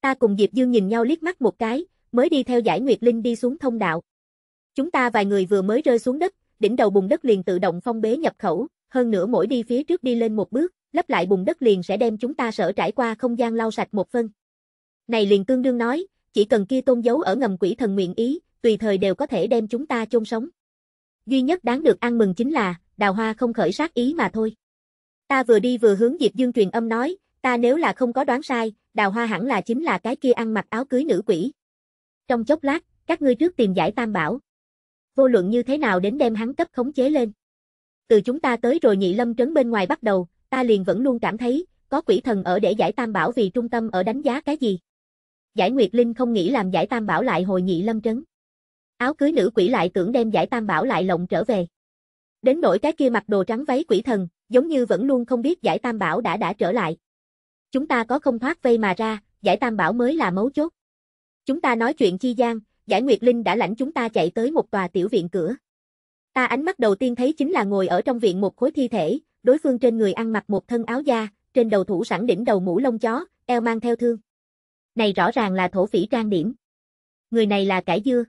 Ta cùng Diệp Dương nhìn nhau liếc mắt một cái, mới đi theo giải Nguyệt Linh đi xuống thông đạo. Chúng ta vài người vừa mới rơi xuống đất, đỉnh đầu bùn đất liền tự động phong bế nhập khẩu, hơn nữa mỗi đi phía trước đi lên một bước, lấp lại bùn đất liền sẽ đem chúng ta sở trải qua không gian lau sạch một phân. Này liền tương đương nói, chỉ cần kia tôn giấu ở ngầm quỷ thần nguyện ý, tùy thời đều có thể đem chúng ta chôn sống. Duy nhất đáng được ăn mừng chính là, đào hoa không khởi sát ý mà thôi. Ta vừa đi vừa hướng Diệp Dương truyền âm nói, ta nếu là không có đoán sai, đào hoa hẳn là chính là cái kia ăn mặc áo cưới nữ quỷ. Trong chốc lát, các ngươi trước tìm giải tam bảo. Vô luận như thế nào đến đem hắn cấp khống chế lên. Từ chúng ta tới rồi nhị lâm trấn bên ngoài bắt đầu, ta liền vẫn luôn cảm thấy, có quỷ thần ở để giải tam bảo vì trung tâm ở đánh giá cái gì. Giải Nguyệt Linh không nghĩ làm giải tam bảo lại hồi nhị lâm trấn. Áo cưới nữ quỷ lại tưởng đem giải tam bảo lại lộng trở về. Đến nỗi cái kia mặc đồ trắng váy quỷ thần, giống như vẫn luôn không biết giải tam bảo đã đã trở lại. Chúng ta có không thoát vây mà ra, giải tam bảo mới là mấu chốt. Chúng ta nói chuyện chi gian, giải Nguyệt Linh đã lãnh chúng ta chạy tới một tòa tiểu viện cửa. Ta ánh mắt đầu tiên thấy chính là ngồi ở trong viện một khối thi thể, đối phương trên người ăn mặc một thân áo da, trên đầu thủ sẵn đỉnh đầu mũ lông chó, eo mang theo thương. Này rõ ràng là thổ phỉ trang điểm. Người này là cải dưa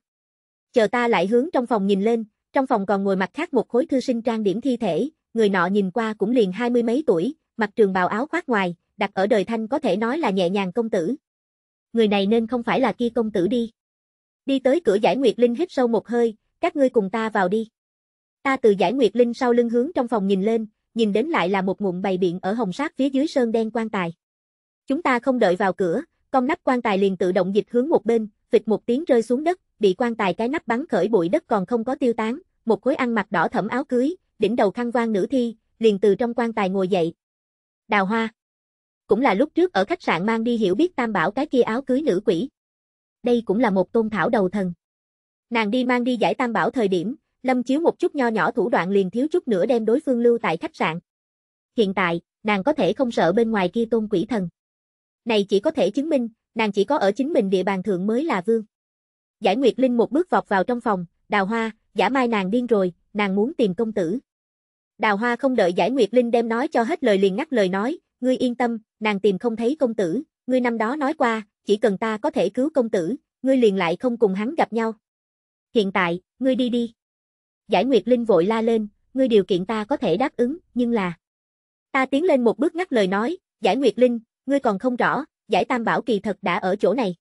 chờ ta lại hướng trong phòng nhìn lên, trong phòng còn ngồi mặt khác một khối thư sinh trang điểm thi thể, người nọ nhìn qua cũng liền hai mươi mấy tuổi, mặc trường bào áo khoác ngoài, đặt ở đời thanh có thể nói là nhẹ nhàng công tử. Người này nên không phải là kia công tử đi. Đi tới cửa giải Nguyệt Linh hít sâu một hơi, các ngươi cùng ta vào đi. Ta từ giải Nguyệt Linh sau lưng hướng trong phòng nhìn lên, nhìn đến lại là một ngụm bày biện ở hồng sát phía dưới sơn đen quan tài. Chúng ta không đợi vào cửa, con nắp quan tài liền tự động dịch hướng một bên, phịch một tiếng rơi xuống đất, bị quan tài cái nắp bắn khởi bụi đất còn không có tiêu tán, một khối ăn mặc đỏ thẫm áo cưới, đỉnh đầu khăn quan nữ thi, liền từ trong quan tài ngồi dậy. Đào hoa. Cũng là lúc trước ở khách sạn mang đi hiểu biết tam bảo cái kia áo cưới nữ quỷ. Đây cũng là một tôn thảo đầu thần. Nàng đi mang đi giải tam bảo thời điểm, lâm chiếu một chút nho nhỏ thủ đoạn liền thiếu chút nữa đem đối phương lưu tại khách sạn. Hiện tại, nàng có thể không sợ bên ngoài kia tôn quỷ thần. Này chỉ có thể chứng minh, nàng chỉ có ở chính mình địa bàn thượng mới là vương. Giải Nguyệt Linh một bước vọt vào trong phòng, đào hoa, giả mai nàng điên rồi, nàng muốn tìm công tử. Đào hoa không đợi Giải Nguyệt Linh đem nói cho hết lời liền ngắt lời nói, ngươi yên tâm, nàng tìm không thấy công tử, ngươi năm đó nói qua, chỉ cần ta có thể cứu công tử, ngươi liền lại không cùng hắn gặp nhau. Hiện tại, ngươi đi đi. Giải Nguyệt Linh vội la lên, ngươi điều kiện ta có thể đáp ứng, nhưng là... Ta tiến lên một bước ngắt lời nói, Giải Nguyệt Linh, ngươi còn không rõ, Giải Tam Bảo kỳ thật đã ở chỗ này.